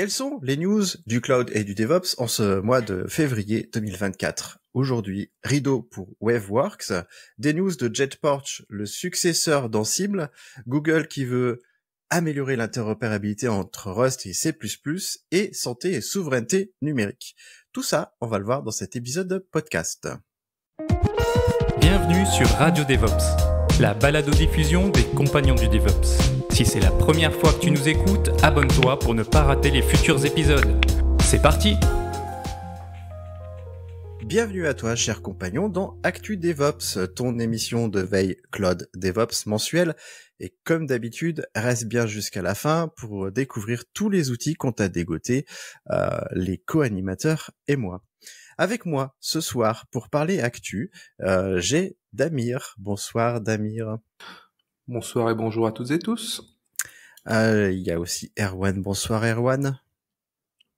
Quelles sont les news du cloud et du DevOps en ce mois de février 2024 Aujourd'hui, rideau pour Waveworks, des news de JetPorch, le successeur d'Ansible, Google qui veut améliorer l'interopérabilité entre Rust et C++, et santé et souveraineté numérique. Tout ça, on va le voir dans cet épisode de podcast. Bienvenue sur Radio DevOps, la balado-diffusion des compagnons du DevOps. Si c'est la première fois que tu nous écoutes, abonne-toi pour ne pas rater les futurs épisodes. C'est parti Bienvenue à toi, cher compagnon, dans Actu DevOps, ton émission de veille Cloud DevOps mensuelle. Et comme d'habitude, reste bien jusqu'à la fin pour découvrir tous les outils qu'on t'a dégotés, euh, les co-animateurs et moi. Avec moi ce soir pour parler Actu, euh, j'ai Damir. Bonsoir Damir. Bonsoir et bonjour à toutes et tous. Euh, il y a aussi Erwan. Bonsoir Erwan.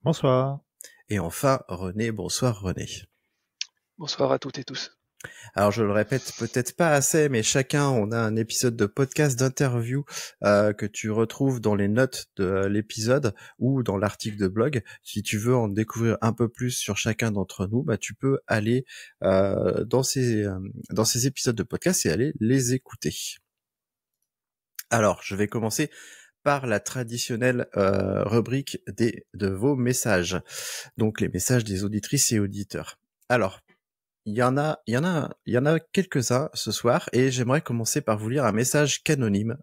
Bonsoir. Et enfin René. Bonsoir René. Bonsoir à toutes et tous. Alors je le répète peut-être pas assez, mais chacun on a un épisode de podcast d'interview euh, que tu retrouves dans les notes de l'épisode ou dans l'article de blog. Si tu veux en découvrir un peu plus sur chacun d'entre nous, bah, tu peux aller euh, dans ces dans ces épisodes de podcast et aller les écouter. Alors je vais commencer par la traditionnelle euh, rubrique des, de vos messages. Donc les messages des auditrices et auditeurs. Alors, il y en a, il y en a, il y en a quelques-uns ce soir et j'aimerais commencer par vous lire un message qu'anonyme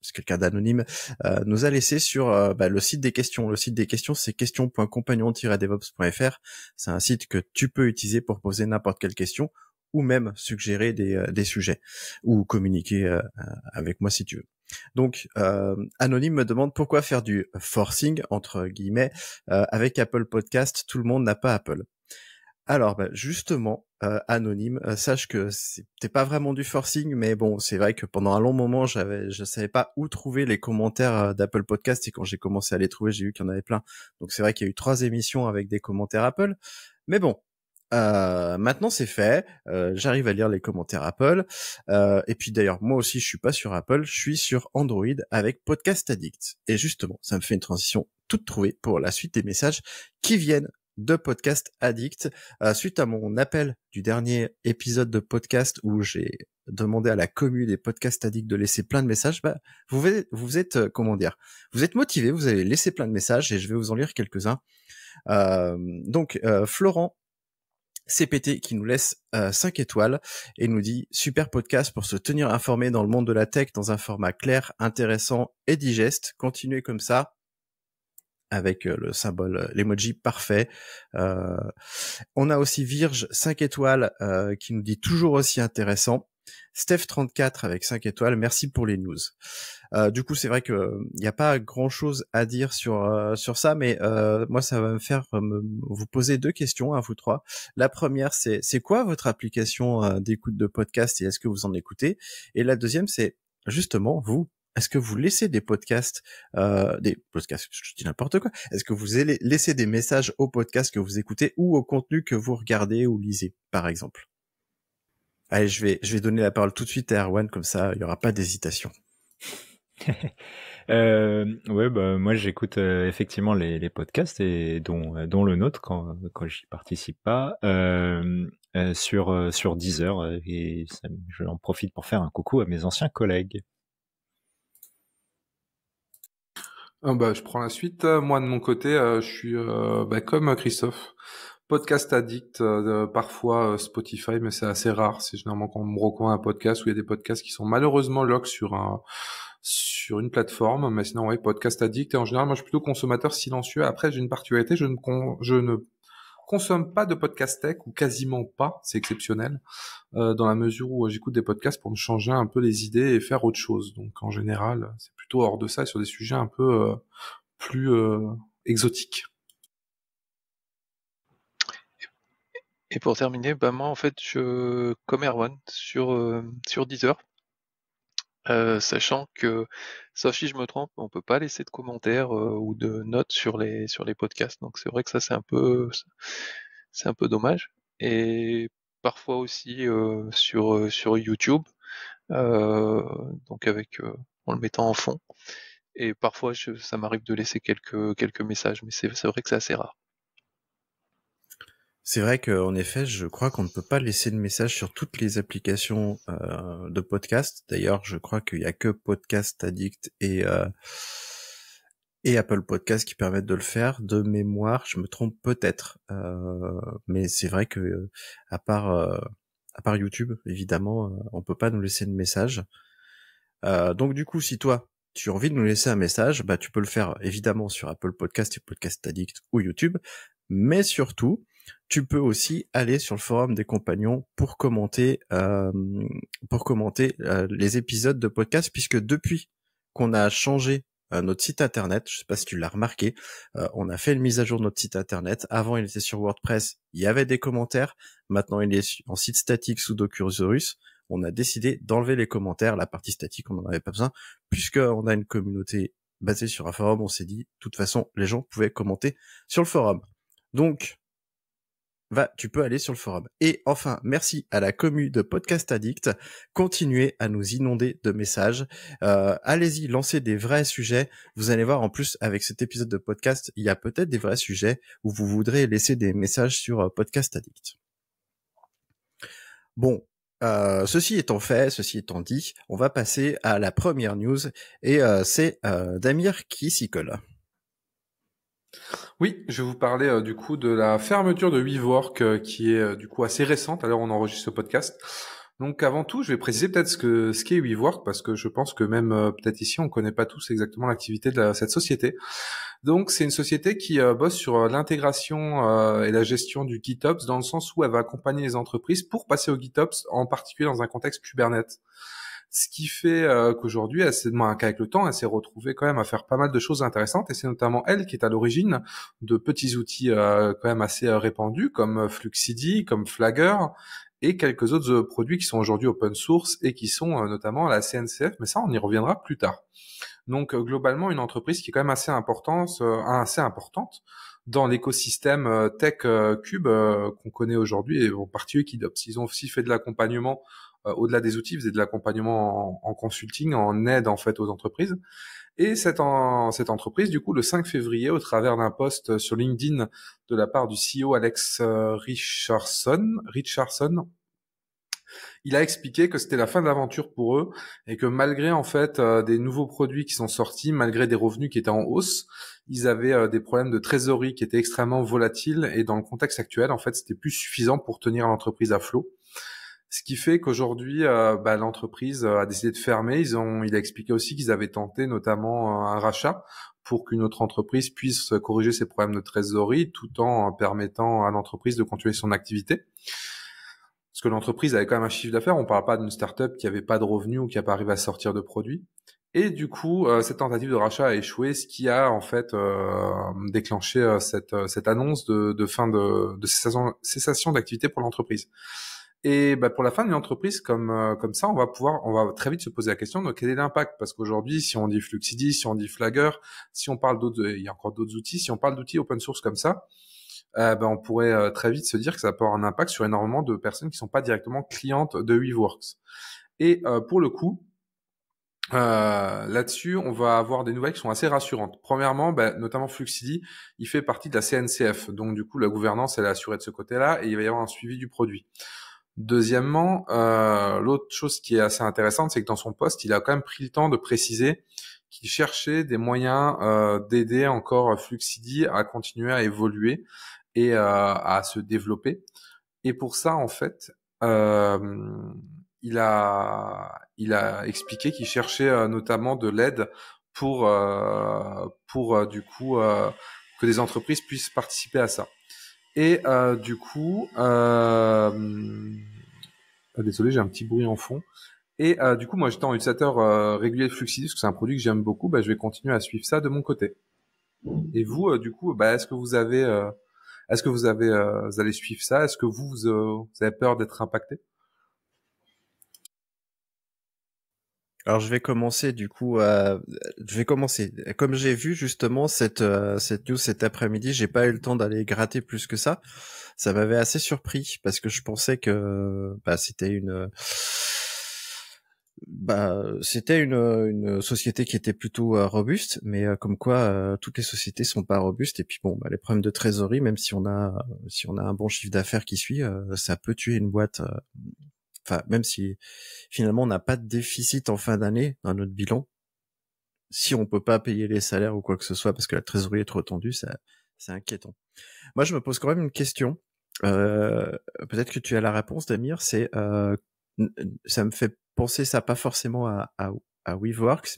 parce que quelqu'un d'anonyme euh, nous a laissé sur euh, bah, le site des questions. Le site des questions, c'est questionscompagnon devopsfr C'est un site que tu peux utiliser pour poser n'importe quelle question ou même suggérer des, des sujets ou communiquer avec moi si tu veux. Donc, euh, Anonyme me demande pourquoi faire du forcing, entre guillemets, euh, avec Apple Podcast, tout le monde n'a pas Apple. Alors, bah, justement, euh, Anonyme, sache que c'était pas vraiment du forcing, mais bon, c'est vrai que pendant un long moment, j'avais, je savais pas où trouver les commentaires d'Apple Podcast, et quand j'ai commencé à les trouver, j'ai vu qu'il y en avait plein. Donc, c'est vrai qu'il y a eu trois émissions avec des commentaires Apple. Mais bon, euh, maintenant c'est fait, euh, j'arrive à lire les commentaires Apple. Euh, et puis d'ailleurs moi aussi je suis pas sur Apple, je suis sur Android avec Podcast Addict. Et justement ça me fait une transition toute trouvée pour la suite des messages qui viennent de Podcast Addict suite à mon appel du dernier épisode de podcast où j'ai demandé à la commu des podcasts addicts de laisser plein de messages, bah, vous, êtes, vous êtes, comment dire, vous êtes motivé, vous avez laissé plein de messages et je vais vous en lire quelques-uns. donc, Florent CPT qui nous laisse 5 euh, étoiles et nous dit super podcast pour se tenir informé dans le monde de la tech dans un format clair, intéressant et digeste. Continuez comme ça avec euh, le symbole, euh, l'emoji parfait. on a aussi Virge 5 étoiles qui nous dit toujours aussi intéressant. Steph34 avec 5 étoiles, merci pour les news. Euh, du coup, c'est vrai que il euh, n'y a pas grand chose à dire sur euh, sur ça, mais moi, ça va me faire vous poser deux questions à hein, vous trois. La première, c'est c'est quoi votre application d'écoute de podcast et est-ce que vous en écoutez Et la deuxième, c'est justement vous. Est-ce que vous laissez des podcasts, des podcasts, je dis n'importe quoi. Est-ce que vous laissez des messages aux podcasts que vous écoutez ou au contenu que vous regardez ou lisez, par exemple Allez, je vais, je vais donner la parole tout de suite à Erwan, comme ça, il n'y aura pas d'hésitation. euh, ouais, bah, moi j'écoute euh, effectivement les, podcasts et euh, dont, le nôtre quand, quand j'y participe pas euh, sur, sur Deezer et j'en profite pour faire un coucou à mes anciens collègues. Ah, bah, je prends la suite. Moi de mon côté, je suis bah, comme Christophe. Podcast addict, parfois Spotify, mais c'est assez rare. C'est généralement quand on me recommande un podcast où il y a des podcasts qui sont malheureusement log sur un, sur une plateforme. Mais sinon, ouais, podcast addict. Et en général, moi, je suis plutôt consommateur silencieux. Après, j'ai une particularité, je ne, je ne consomme pas de podcast tech ou quasiment pas. C'est exceptionnel euh, dans la mesure où j'écoute des podcasts pour me changer un peu les idées et faire autre chose. Donc, en général, c'est plutôt hors de ça et sur des sujets un peu euh, plus euh, exotiques. Et pour terminer, bah moi en fait, je comme sur sur Deezer, euh, sachant que, sauf si je me trompe, on peut pas laisser de commentaires euh, ou de notes sur les sur les podcasts. Donc c'est vrai que ça c'est un peu c'est un peu dommage. Et parfois aussi euh, sur sur YouTube, donc avec en le mettant en fond. Et parfois ça m'arrive de laisser quelques quelques messages, mais c'est vrai que c'est assez rare. C'est vrai qu'en effet, je crois qu'on ne peut pas laisser de message sur toutes les applications euh, de podcast. D'ailleurs, je crois qu'il n'y a que Podcast Addict et, euh, et Apple Podcast qui permettent de le faire. De mémoire, je me trompe peut-être, euh, mais c'est vrai que à part à part YouTube, évidemment, on ne peut pas nous laisser de message. donc du coup, si toi tu as envie de nous laisser un message, bah tu peux le faire évidemment sur Apple Podcast et Podcast Addict ou YouTube, mais surtout tu peux aussi aller sur le forum des compagnons pour commenter euh, pour commenter euh, les épisodes de podcast puisque depuis qu'on a changé euh, notre site internet, je ne sais pas si tu l'as remarqué, on a fait une mise à jour de notre site internet. Avant, il était sur WordPress, il y avait des commentaires. Maintenant, il est en site statique sous Docusaurus. On a décidé d'enlever les commentaires, la partie statique, on n'en avait pas besoin, puisqu'on a une communauté basée sur un forum. On s'est dit, de toute façon, les gens pouvaient commenter sur le forum. Donc, va, tu peux aller sur le forum. Et enfin, merci à la commu de Podcast Addict. Continuez à nous inonder de messages. Euh, allez-y, lancez des vrais sujets. Vous allez voir, en plus, avec cet épisode de podcast, il y a peut-être des vrais sujets où vous voudrez laisser des messages sur euh, Podcast Addict. Bon, euh, ceci étant fait, ceci étant dit, on va passer à la première news et c'est Damir qui s'y colle. Oui, je vais vous parler euh, du coup de la fermeture de WeWork euh, qui est euh, du coup assez récente. Alors on enregistre ce podcast. Donc avant tout, je vais préciser peut-être ce que ce qu'est WeWork parce que je pense que même peut-être ici on ne connaît pas tous exactement l'activité de cette société. Donc c'est une société qui bosse sur l'intégration et la gestion du GitOps dans le sens où elle va accompagner les entreprises pour passer au GitOps en particulier dans un contexte Kubernetes. Ce qui fait euh, qu'aujourd'hui, elle s'est, moins qu'avec le temps, elle s'est retrouvée quand même à faire pas mal de choses intéressantes. Et c'est notamment elle qui est à l'origine de petits outils euh, quand même assez euh, répandus comme Fluxidi, comme Flagger et quelques autres produits qui sont aujourd'hui open source et qui sont notamment à la CNCF, mais ça on y reviendra plus tard. Donc globalement une entreprise qui est quand même assez importante, assez importante dans l'écosystème tech cube qu'on connaît aujourd'hui et en particulier Kidops. Ils ont aussi fait de l'accompagnement euh, au-delà des outils, faisait de l'accompagnement en, consulting, en aide en fait aux entreprises. Et cette, en, cette entreprise, du coup, le 5 février, au travers d'un post sur LinkedIn de la part du CEO Alex euh, Richardson, Richardson il a expliqué que c'était la fin de l'aventure pour eux et que malgré en fait euh, des nouveaux produits qui sont sortis, malgré des revenus qui étaient en hausse, ils avaient des problèmes de trésorerie qui étaient extrêmement volatiles et dans le contexte actuel, en fait, c'était plus suffisant pour tenir l'entreprise à flot. Ce qui fait qu'aujourd'hui, euh, bah, l'entreprise euh, a décidé de fermer. Ils ont, il a expliqué aussi qu'ils avaient tenté notamment euh, un rachat pour qu'une autre entreprise puisse corriger ses problèmes de trésorerie tout en permettant à l'entreprise de continuer son activité. Parce que l'entreprise avait quand même un chiffre d'affaires. On ne parle pas d'une startup qui n'avait pas de revenus ou qui n'a pas arrivé à sortir de produits. Et du coup, cette tentative de rachat a échoué, ce qui a en fait déclenché cette, cette, annonce de, de fin de, de cessation d'activité pour l'entreprise. Et bah, pour la fin d'une entreprise comme euh, comme ça, on va pouvoir, on va très vite se poser la question de quel est l'impact, parce qu'aujourd'hui, si on dit Fluxidy si on dit Flagger, si on parle d'autres, il y a encore d'autres outils, si on parle d'outils open source comme ça, euh, bah, on pourrait euh, très vite se dire que ça peut avoir un impact sur énormément de personnes qui sont pas directement clientes de WeWorks. Et pour le coup, euh, là-dessus, on va avoir des nouvelles qui sont assez rassurantes. Premièrement, bah, notamment Fluxidy il fait partie de la CNCF, donc du coup la gouvernance elle est assurée de ce côté-là et il va y avoir un suivi du produit. Deuxièmement, euh, l'autre chose qui est assez intéressante, c'est que dans son poste, il a quand même pris le temps de préciser qu'il cherchait des moyens euh, d'aider encore Fluxidi à continuer à évoluer et euh, à se développer. Et pour ça, en fait, il a, expliqué qu'il cherchait notamment de l'aide pour, du coup, que des entreprises puissent participer à ça. Et euh, du coup, euh, ah, désolé, j'ai un petit bruit en fond. Et euh, du coup, moi, j'étais en utilisateur régulier de Fluxidus, que c'est un produit que j'aime beaucoup. Bah, je vais continuer à suivre ça de mon côté. Et vous, du coup, bah, est-ce que vous avez, est-ce que vous avez, allez suivre ça Est-ce que vous avez peur d'être impacté Alors je vais commencer du coup, je vais commencer. Comme j'ai vu justement cette euh, cette news cet après-midi, j'ai pas eu le temps d'aller gratter plus que ça. Ça m'avait assez surpris parce que je pensais que bah, c'était une bah, c'était une, une, société qui était plutôt euh, robuste, mais euh, comme quoi toutes les sociétés sont pas robustes. Et puis bon, bah, les problèmes de trésorerie, même si on a si on a un bon chiffre d'affaires qui suit, ça peut tuer une boîte enfin même si finalement on n'a pas de déficit en fin d'année dans notre bilan, si on peut pas payer les salaires ou quoi que ce soit parce que la trésorerie est trop tendue, ça c'est inquiétant. Moi je me pose quand même une question. Euh, peut-être que tu as la réponse, Damir. C'est euh, ça me fait penser ça pas forcément à, à,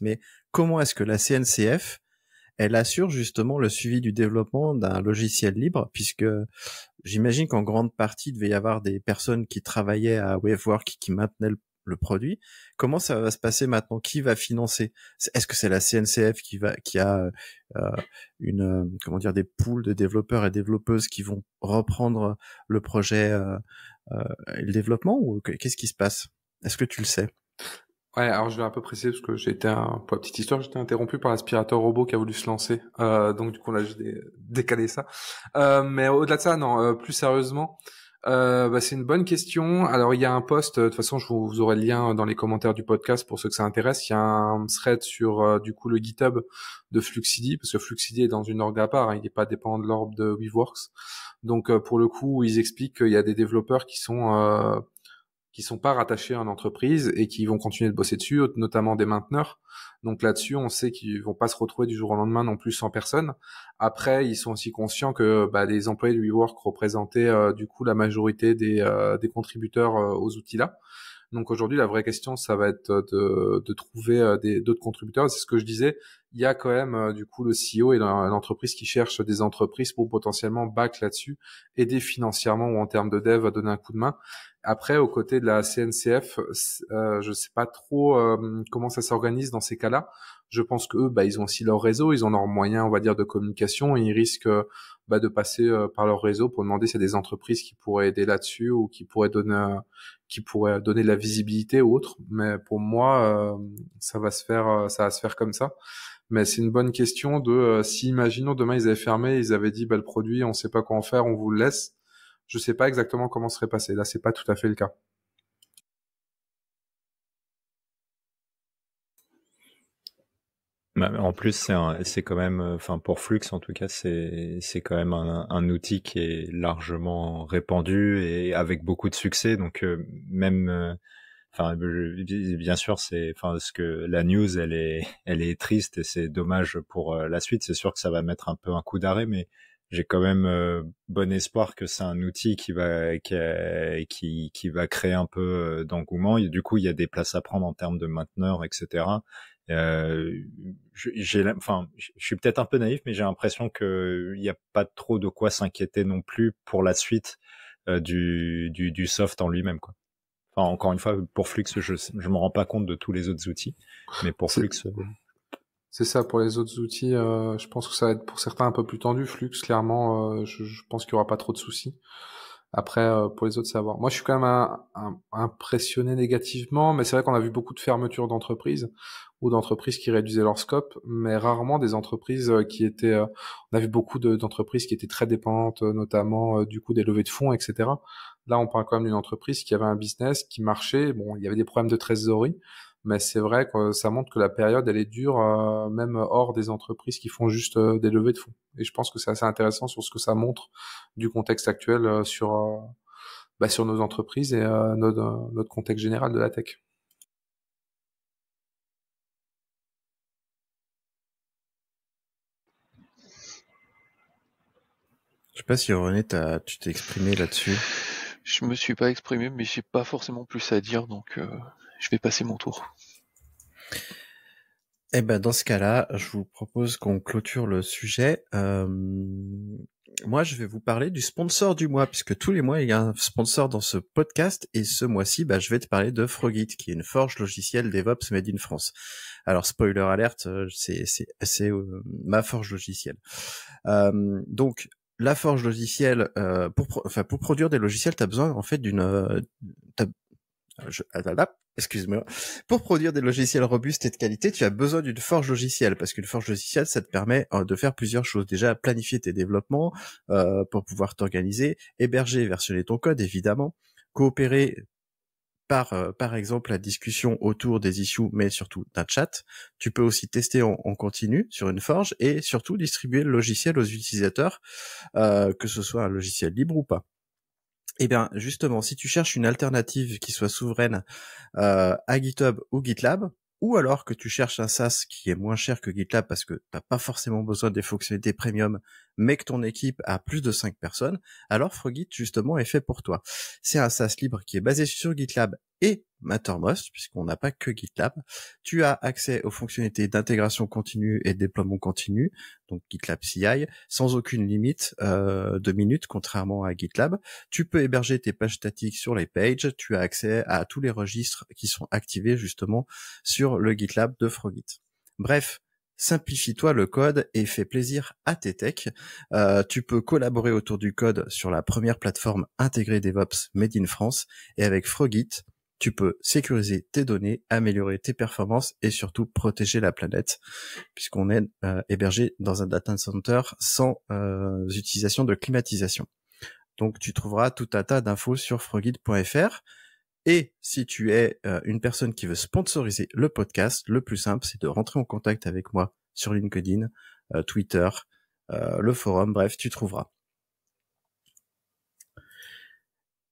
mais comment est-ce que la CNCF elle assure justement le suivi du développement d'un logiciel libre, puisque j'imagine qu'en grande partie, il devait y avoir des personnes qui travaillaient à Wavework qui maintenaient le produit. Comment ça va se passer maintenant Qui va financer Est-ce que c'est la CNCF qui va qui a euh, une euh, comment dire des poules de développeurs et développeuses qui vont reprendre le projet euh, et le développement ou qu'est-ce qui se passe Est-ce que tu le sais Ouais, alors je vais un peu préciser parce que j'ai été, un, pour la petite histoire, j'étais interrompu par l'aspirateur robot qui a voulu se lancer. Euh, donc du coup, là, j'ai décalé ça. Euh, mais au-delà de ça, non, euh, plus sérieusement, bah, c'est une bonne question. Alors il y a un post, de toute façon, je vous, aurai le lien dans les commentaires du podcast pour ceux que ça intéresse. Il y a un thread sur du coup le GitHub de Fluxidy parce que Fluxidy est dans une orgue à part, hein, il n'est pas dépendant de l'orbe de WeWorks. Donc pour le coup, ils expliquent qu'il y a des développeurs qui sont qui sont pas rattachés à une entreprise et qui vont continuer de bosser dessus, notamment des mainteneurs. Donc là-dessus, on sait qu'ils vont pas se retrouver du jour au lendemain non plus sans personne. Après, ils sont aussi conscients que bah, les employés de WeWork représentaient euh, du coup la majorité des, euh, contributeurs euh, aux outils là. Donc aujourd'hui, la vraie question, ça va être euh, de, trouver euh, d'autres contributeurs. C'est ce que je disais. Il y a quand même euh, du coup le CEO et l'entreprise qui cherche des entreprises pour potentiellement bac là-dessus, aider financièrement ou en termes de dev à donner un coup de main. Après, aux côtés de la CNCF, je ne sais pas trop comment ça s'organise dans ces cas-là je pense qu'eux, bah, ils ont aussi leur réseau, ils ont leurs moyens, on va dire, de communication, et ils risquent euh, bah, de passer euh, par leur réseau pour demander s'il y a des entreprises qui pourraient aider là-dessus ou qui pourraient donner, euh, qui pourraient donner de la visibilité ou autre. Mais pour moi, ça va se faire, ça va se faire comme ça. Mais c'est une bonne question de si, imaginons, demain ils avaient fermé, ils avaient dit, bah, le produit, on ne sait pas quoi en faire, on vous le laisse. Je ne sais pas exactement comment ça serait passé. Là, c'est pas tout à fait le cas. Bah, en plus, c'est quand même, euh, enfin pour Flux en tout cas, c'est quand même un, outil qui est largement répandu et avec beaucoup de succès. Donc euh, même, euh, enfin bien sûr, c'est, enfin ce que la news, elle est, elle est triste et c'est dommage pour la suite. C'est sûr que ça va mettre un peu un coup d'arrêt, mais j'ai quand même bon espoir que c'est un outil qui va qui, qui, va créer un peu d'engouement. Du coup, il y a des places à prendre en termes de mainteneur, etc. Euh, j'ai, enfin, je suis peut-être un peu naïf, mais j'ai l'impression que il n'y a pas trop de quoi s'inquiéter non plus pour la suite euh, du, du, du, soft en lui-même, quoi. Enfin, encore une fois, pour Flux, je je me rends pas compte de tous les autres outils, mais pour Flux. Euh, c'est ça, pour les autres outils, euh, je pense que ça va être pour certains un peu plus tendu. Flux, clairement, je, pense qu'il y aura pas trop de soucis. Après, pour les autres, savoir. Moi, je suis quand même impressionné négativement, mais c'est vrai qu'on a vu beaucoup de fermetures d'entreprises ou d'entreprises qui réduisaient leur scope, mais rarement des entreprises euh, qui étaient. Euh, on a vu beaucoup d'entreprises qui étaient très dépendantes, euh, notamment du coup des levées de fonds, etc. Là, on parle quand même d'une entreprise qui avait un business qui marchait. Bon, il y avait des problèmes de trésorerie, mais c'est vrai que ça montre que la période elle est dure même hors des entreprises qui font juste des levées de fonds et je pense que c'est assez intéressant sur ce que ça montre du contexte actuel sur bah, sur nos entreprises et notre contexte général de la tech. Je sais pas si René, tu t'es exprimé là-dessus. Je me suis pas exprimé, mais j'ai pas forcément plus à dire, donc euh, je vais passer mon tour. Eh ben dans ce cas-là, je vous propose qu'on clôture le sujet. Euh, moi, je vais vous parler du sponsor du mois, puisque tous les mois il y a un sponsor dans ce podcast, et ce mois-ci, bah, je vais te parler de Frogit, qui est une forge logicielle DevOps made in France. Alors spoiler alerte, euh, c'est c'est c'est euh, ma forge logicielle. Euh, donc la forge logicielle euh, pour enfin pour produire des logiciels as besoin en fait d'une euh, euh, excuse-moi pour produire des logiciels robustes et de qualité tu as besoin d'une forge logicielle parce qu'une forge logicielle ça te permet de faire plusieurs choses déjà planifier tes développements pour pouvoir t'organiser héberger versionner ton code évidemment coopérer par, euh, par exemple, la discussion autour des issues, mais surtout d'un chat. Tu peux aussi tester en, continu sur une forge et surtout distribuer le logiciel aux utilisateurs, euh, que ce soit un logiciel libre ou pas. Eh bien, justement, si tu cherches une alternative qui soit souveraine euh, à GitHub ou GitLab, ou alors que tu cherches un SaaS qui est moins cher que GitLab parce que t'as pas forcément besoin des fonctionnalités premium, mais que ton équipe a plus de 5 personnes, alors Frogit justement est fait pour toi. C'est un SaaS libre qui est basé sur GitLab et Mattermost, puisqu'on n'a pas que GitLab. Tu as accès aux fonctionnalités d'intégration continue et de déploiement continu, donc GitLab CI, sans aucune limite euh, de minutes, contrairement à GitLab. Tu peux héberger tes pages statiques sur les pages. Tu as accès à tous les registres qui sont activés justement sur le GitLab de Frogit. Bref, simplifie-toi le code et fais plaisir à tes techs. Euh, tu peux collaborer autour du code sur la première plateforme intégrée DevOps Made in France et avec Frogit, tu peux sécuriser tes données, améliorer tes performances et surtout protéger la planète, puisqu'on est euh, hébergé dans un data center sans euh, utilisation de climatisation. Donc tu trouveras tout un tas d'infos sur frogid.fr. Et si tu es euh, une personne qui veut sponsoriser le podcast, le plus simple, c'est de rentrer en contact avec moi sur LinkedIn, Twitter, le forum, bref, tu trouveras.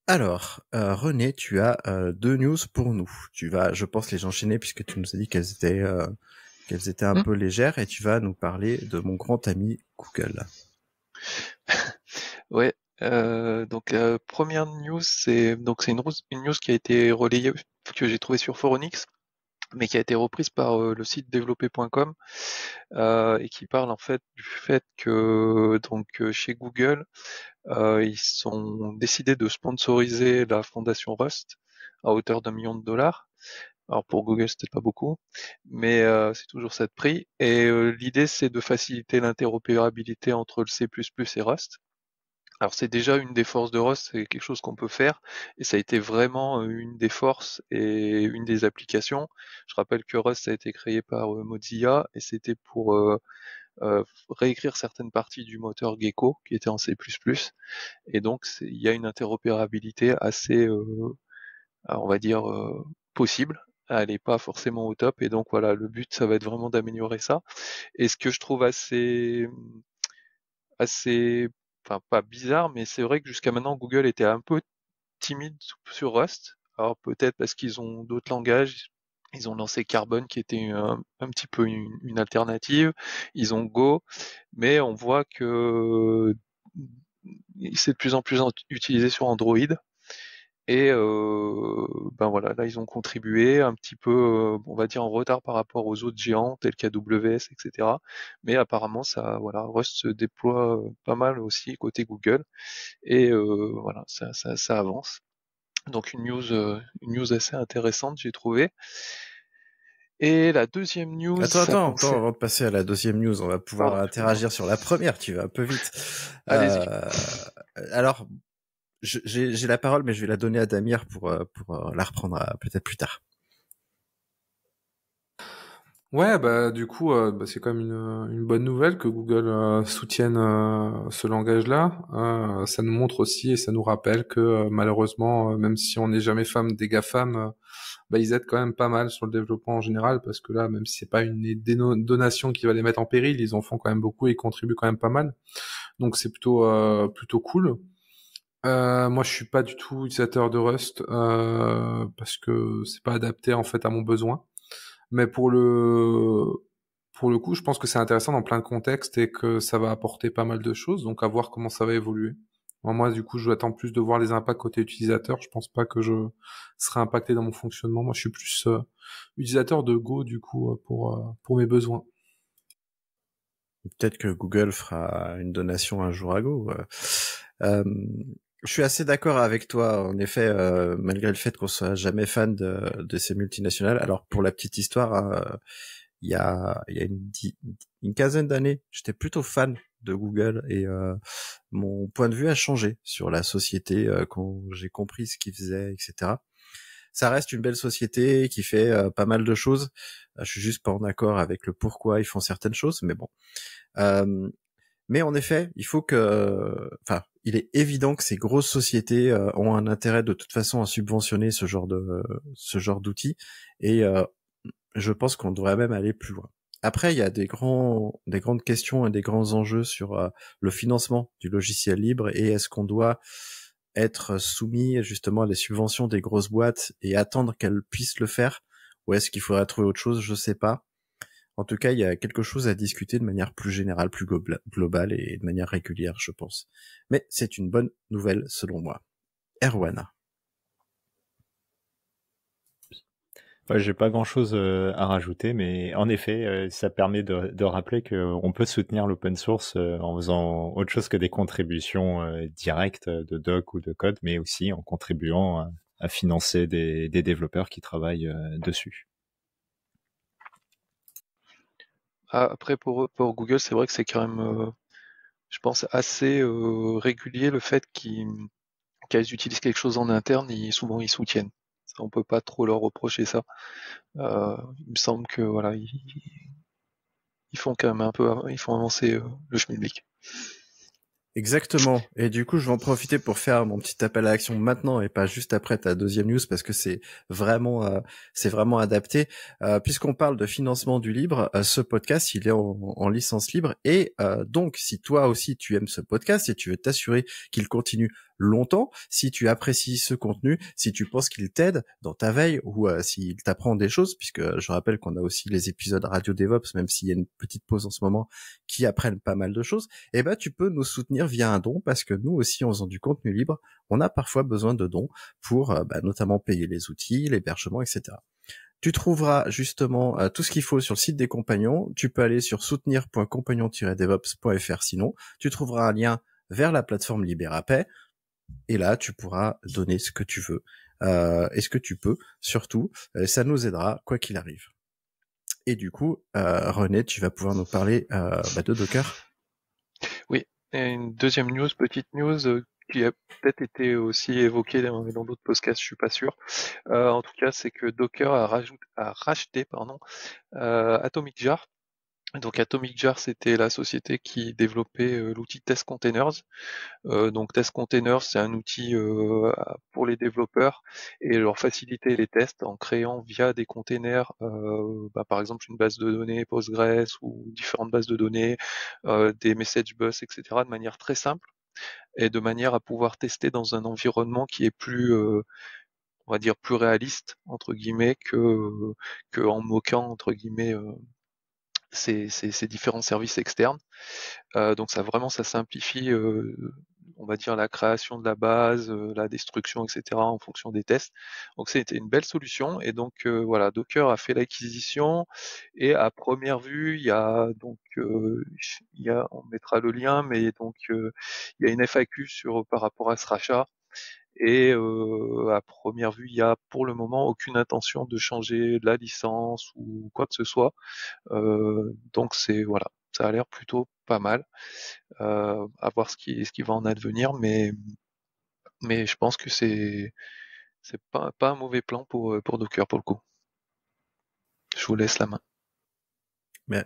Alors, euh, René, tu as euh, deux news pour nous. Tu vas, je pense, les enchaîner puisque tu nous as dit qu'elles étaient, euh, étaient un mmh. peu légères et tu vas nous parler de mon grand ami Google. ouais. donc première news, c'est donc c'est une, une, news qui a été relayée que j'ai trouvée sur Foronix mais qui a été reprise par euh, le site développé.com euh, et qui parle en fait du fait que donc euh, chez Google ils sont décidés de sponsoriser la fondation Rust à hauteur d'un million de dollars. Alors pour Google c'était pas beaucoup, mais c'est toujours ça de prix. Et l'idée c'est de faciliter l'interopérabilité entre le C++ et Rust. Alors c'est déjà une des forces de Rust, c'est quelque chose qu'on peut faire, et ça a été vraiment euh, une des forces et une des applications. Je rappelle que Rust a été créé par euh, Mozilla, et c'était pour euh, réécrire certaines parties du moteur Gecko, qui était en C++, et donc il y a une interopérabilité assez, on va dire, possible, elle n'est pas forcément au top. Et donc voilà, le but, ça va être vraiment d'améliorer ça. Et ce que je trouve assez assez enfin pas bizarre, mais c'est vrai que jusqu'à maintenant Google était un peu timide sur Rust. Alors peut-être parce qu'ils ont d'autres langages. Ils ont lancé Carbon qui était un, petit peu une, alternative. Ils ont Go, mais on voit que mm, c'est de plus en plus utilisé sur Android. Et euh, ben voilà, là ils ont contribué un petit peu, euh, on va dire en retard par rapport aux autres géants tels qu'AWS, etc. Mais apparemment ça, voilà, Rust se déploie euh, pas mal aussi côté Google et voilà, ça, avance. Donc une news, une news assez intéressante j'ai trouvé. Et la deuxième news. Attends, attends, avant de passer à la deuxième news, on va pouvoir oh, interagir sur la première. Tu vas un peu vite. Allez-y. alors, j'ai la parole, mais je vais la donner à Damir pour, euh, euh, la reprendre euh, peut-être plus tard. Ouais, bah du coup, bah, c'est quand même une, bonne nouvelle que Google soutienne ce langage-là. ça nous montre aussi et ça nous rappelle que malheureusement, même si on n'est jamais femme des GAFAM, bah, ils aident quand même pas mal sur le développement en général, parce que là, même si c'est pas une donation qui va les mettre en péril, ils en font quand même beaucoup et contribuent quand même pas mal. Donc c'est plutôt plutôt cool. Euh, moi, je suis pas du tout utilisateur de Rust euh, parce que c'est pas adapté en fait à mon besoin. Mais pour le pour le coup, je pense que c'est intéressant dans plein de contextes et que ça va apporter pas mal de choses. Donc, à voir comment ça va évoluer. Moi, du coup, je attends plus de voir les impacts côté utilisateur. Je pense pas que je serai impacté dans mon fonctionnement. Moi, je suis plus euh, utilisateur de Go du coup pour pour mes besoins. Peut-être que Google fera une donation un jour à Go. Je suis assez d'accord avec toi. En effet, euh, malgré le fait qu'on soit jamais fan de, ces multinationales, alors pour la petite histoire, hein, il y, a, une, quinzaine d'années, j'étais plutôt fan de Google et euh, mon point de vue a changé sur la société euh, quand j'ai compris ce qu'ils faisaient, etc. Ça reste une belle société qui fait euh, pas mal de choses. Euh, je suis juste pas en accord avec le pourquoi ils font certaines choses, mais bon. mais en effet, il faut que, enfin, il est évident que ces grosses sociétés euh, ont un intérêt de toute façon à subventionner ce genre de ce genre d'outils et euh, je pense qu'on devrait même aller plus loin. Après, il y a des grands des grandes questions et des grands enjeux sur euh, le financement du logiciel libre et est-ce qu'on doit être soumis justement à les subventions des grosses boîtes et attendre qu'elles puissent le faire ou est-ce qu'il faudrait trouver autre chose, je sais pas. En tout cas, il y a quelque chose à discuter de manière plus générale, plus globale et de manière régulière, je pense. Mais c'est une bonne nouvelle selon moi. Erwana. J'ai pas grand chose euh, à rajouter, mais en effet, euh, ça permet de, rappeler qu'on peut soutenir l'open source euh, en faisant autre chose que des contributions directes de doc ou de code, mais aussi en contribuant à, financer des, développeurs qui travaillent dessus. Après, pour, Google, c'est vrai que c'est quand même, euh, je pense, assez euh, régulier le fait qu'ils utilisent quelque chose en interne, et souvent ils soutiennent. On on peut pas trop leur reprocher ça. Euh, il me semble que voilà, ils, font quand même un peu, ils font avancer le chemin public. Exactement. Et du coup, je vais en profiter pour faire mon petit appel à l'action maintenant et pas juste après ta deuxième news parce que c'est vraiment, euh, c'est vraiment adapté. Euh, puisqu'on parle de financement du libre, euh, ce podcast, il est en, en licence libre et donc, si toi aussi tu aimes ce podcast et tu veux t'assurer qu'il continue longtemps si tu apprécies ce contenu, si tu penses qu'il t'aide dans ta veille ou euh, s'il t'apprend des choses, puisque euh, je rappelle qu'on a aussi les épisodes Radio DevOps, même s'il y a une petite pause en ce moment, qui apprennent pas mal de choses, eh ben, tu peux nous soutenir via un don parce que nous aussi, en faisant du contenu libre, on a parfois besoin de dons pour euh, bah, notamment payer les outils, l'hébergement, etc. Tu trouveras justement tout ce qu'il faut sur le site des compagnons. Tu peux aller sur soutenir.compagnon-devops.fr sinon. Tu trouveras un lien vers la plateforme Libérapay et là, tu pourras donner ce que tu veux euh, et ce que tu peux. Surtout, euh, ça nous aidera quoi qu'il arrive. Et du coup, euh, René, tu vas pouvoir nous parler bah, de Docker. Oui, une deuxième news, petite news qui a peut-être été aussi évoquée dans, d'autres podcasts, je suis pas sûr. en tout cas, c'est que Docker a, racheté pardon, Atomic Jar donc Atomic Jar, c'était la société qui développait euh, l'outil Test Containers. Euh, donc Test Containers, c'est un outil euh, pour les développeurs et leur faciliter les tests en créant via des containers, bah, par exemple une base de données Postgres ou différentes bases de données, des message bus, etc. de manière très simple et de manière à pouvoir tester dans un environnement qui est plus on va dire plus réaliste entre guillemets que, que en moquant entre guillemets ces, différents services externes. Euh, donc ça vraiment ça simplifie, euh, on va dire la création de la base, euh, la destruction, etc. en fonction des tests. Donc c'était une belle solution et donc voilà Docker a fait l'acquisition et à première vue il y a donc il y a, on mettra le lien mais donc il y a une FAQ sur par rapport à ce rachat et à première vue, il n'y a pour le moment aucune intention de changer la licence ou quoi que ce soit. donc c'est voilà, ça a l'air plutôt pas mal. à voir ce qui, ce qui va en advenir, mais mais je pense que c'est c'est pas, pas un mauvais plan pour pour Docker pour le coup. Je vous laisse la main.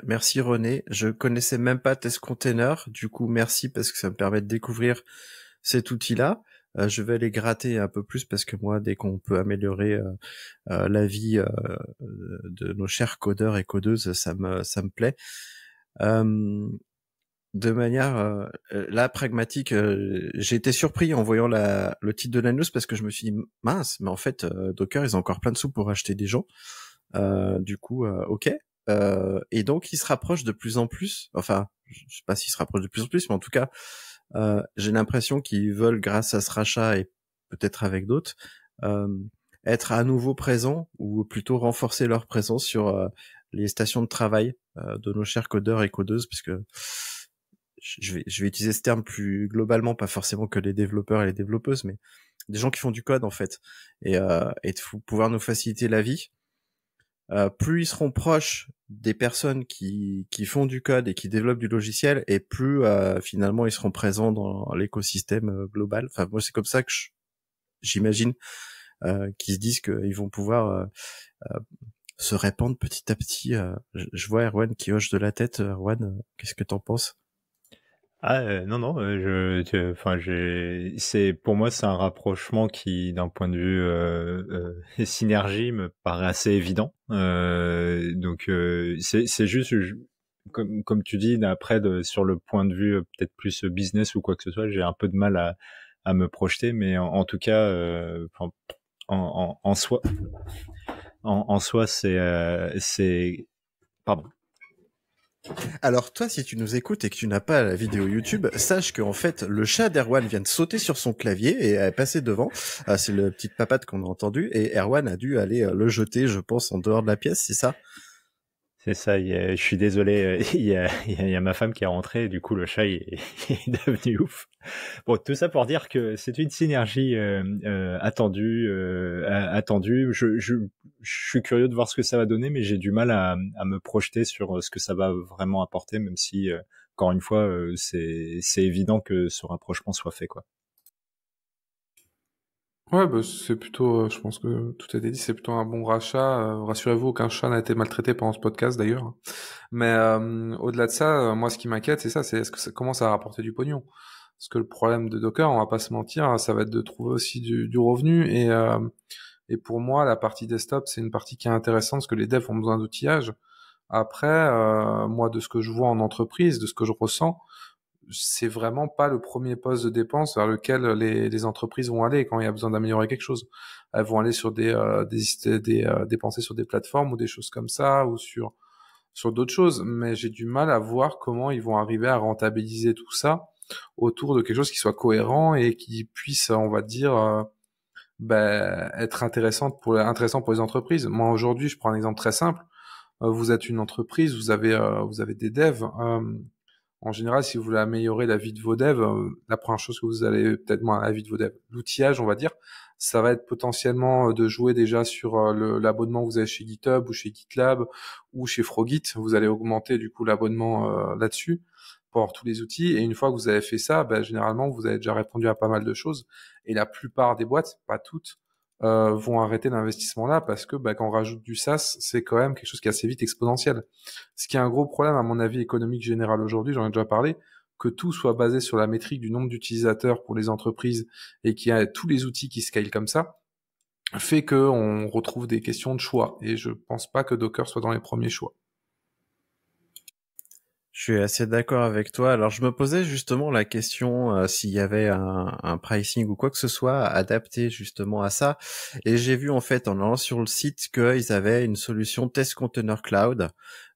Merci René. Je connaissais même pas Test Container. Du coup, merci parce que ça me permet de découvrir cet outil-là. Euh, je vais les gratter un peu plus parce que moi, dès qu'on peut améliorer euh, euh, la vie de nos chers codeurs et codeuses, ça me, ça me plaît. de manière là pragmatique, j'ai été surpris en voyant le titre de la news parce que je me suis dit mince, mais en fait Docker ils ont encore plein de sous pour acheter des gens. du coup, ok. et donc ils se rapprochent de plus en plus. Enfin, je sais pas s'ils se rapprochent de plus en plus, mais en tout cas, euh, j'ai l'impression qu'ils veulent, grâce à ce rachat et peut-être avec d'autres, euh, être à nouveau présents ou plutôt renforcer leur présence sur euh, les stations de travail de nos chers codeurs et codeuses, puisque je vais, utiliser ce terme plus globalement, pas forcément que les développeurs et les développeuses, mais des gens qui font du code en fait, et, et de pouvoir nous faciliter la vie euh, plus ils seront proches des personnes qui, qui font du code et qui développent du logiciel, et plus euh, finalement ils seront présents dans l'écosystème euh, global. Enfin, moi c'est comme ça que j'imagine qu'ils se disent qu'ils vont pouvoir se répandre petit à petit. je vois Erwan qui hoche de la tête. Erwan, qu'est-ce que t'en penses ah euh, non non, euh, je, enfin c'est pour moi c'est un rapprochement qui d'un point de vue euh, euh synergie me paraît assez évident. donc c'est juste comme tu dis après sur le point de vue peut-être plus business ou quoi que ce soit, j'ai un peu de mal à, me projeter, mais en, tout cas en, soi en soi c'est c'est pardon alors toi, si tu nous écoutes et que tu n'as pas la vidéo YouTube, sache qu'en fait, le chat d'Erwan vient de sauter sur son clavier et est passé devant. Ah, c'est le petite papate qu'on a entendu et Erwan a dû aller euh, le jeter, je pense, en dehors de la pièce, c'est ça et ça, je suis désolé, euh, il y, a, ma femme qui est rentrée, du coup le chat est, devenu ouf. Bon, tout ça pour dire que c'est une synergie euh, euh, attendue. attendue. Je, suis curieux de voir ce que ça va donner, mais j'ai du mal à, à, me projeter sur ce que ça va vraiment apporter, même si, encore une fois, c'est évident que ce rapprochement soit fait. quoi. Ouais, bah, c'est plutôt, euh, je pense que tout a été dit, c'est plutôt un bon rachat. Euh, rassurez-vous, aucun chat n'a été maltraité pendant ce podcast d'ailleurs. Mais euh, au-delà de ça, moi, ce qui m'inquiète, c'est ça, c'est est-ce que ça commence à rapporter du pognon Parce que le problème de Docker, on va pas se mentir, ça va être de trouver aussi du, revenu. Et, et pour moi, la partie desktop, c'est une partie qui est intéressante parce que les devs ont besoin d'outillage. Après, moi, de ce que je vois en entreprise, de ce que je ressens, c'est vraiment pas le premier poste de dépense vers lequel les, entreprises vont aller quand il y a besoin d'améliorer quelque chose. Elles vont aller sur des, euh, des, euh, dépenser sur des plateformes ou des choses comme ça ou sur sur d'autres choses. Mais j'ai du mal à voir comment ils vont arriver à rentabiliser tout ça autour de quelque chose qui soit cohérent et qui puisse, on va dire, euh, ben, être intéressante pour intéressant pour les entreprises. Moi aujourd'hui, je prends un exemple très simple. Euh, vous êtes une entreprise, vous avez vous avez des devs en général, si vous voulez améliorer la vie de vos devs, euh, la première chose que vous allez euh, peut-être moins la vie de vos devs, l'outillage, on va dire, ça va être potentiellement euh, de jouer déjà sur l'abonnement que vous avez chez GitHub ou chez GitLab ou chez Frogit. Vous allez augmenter du coup l'abonnement là-dessus pour tous les outils. Et une fois que vous avez fait ça, ben, généralement, vous avez déjà répondu à pas mal de choses. Et la plupart des boîtes, pas toutes, euh, vont arrêter l'investissement là parce que bah, quand on rajoute du SaaS, c'est quand même quelque chose qui est assez vite exponentiel. Ce qui est un gros problème à mon avis économique général aujourd'hui, j'en ai déjà parlé, que tout soit basé sur la métrique du nombre d'utilisateurs pour les entreprises et qu'il y a tous les outils qui scalent comme ça, fait qu'on retrouve des questions de choix. Et je pense pas que Docker soit dans les premiers choix. Je suis assez d'accord avec toi. Alors je me posais justement la question euh, s'il y avait un, pricing ou quoi que ce soit adapté justement à ça. Et j'ai vu en fait en allant sur le site qu'ils avaient une solution Test Container Cloud.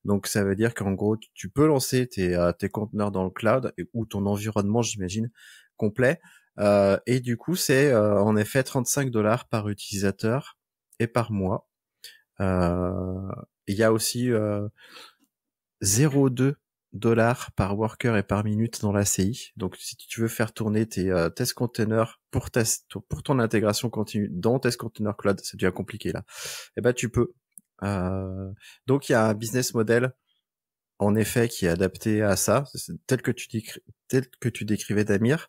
Donc ça veut dire qu'en gros tu peux lancer tes, euh, conteneurs dans le cloud ou ton environnement j'imagine complet. Euh, et du coup c'est en effet 35 dollars par utilisateur et par mois. Il y a aussi 0,2 dollars par worker et par minute dans la CI. Donc si tu veux faire tourner tes euh, test containers pour, pour ton intégration continue dans test container cloud, c'est devient compliqué là. et eh ben tu peux. Euh, donc il y a un business model en effet qui est adapté à ça, tel que tu tel que tu décrivais Damir.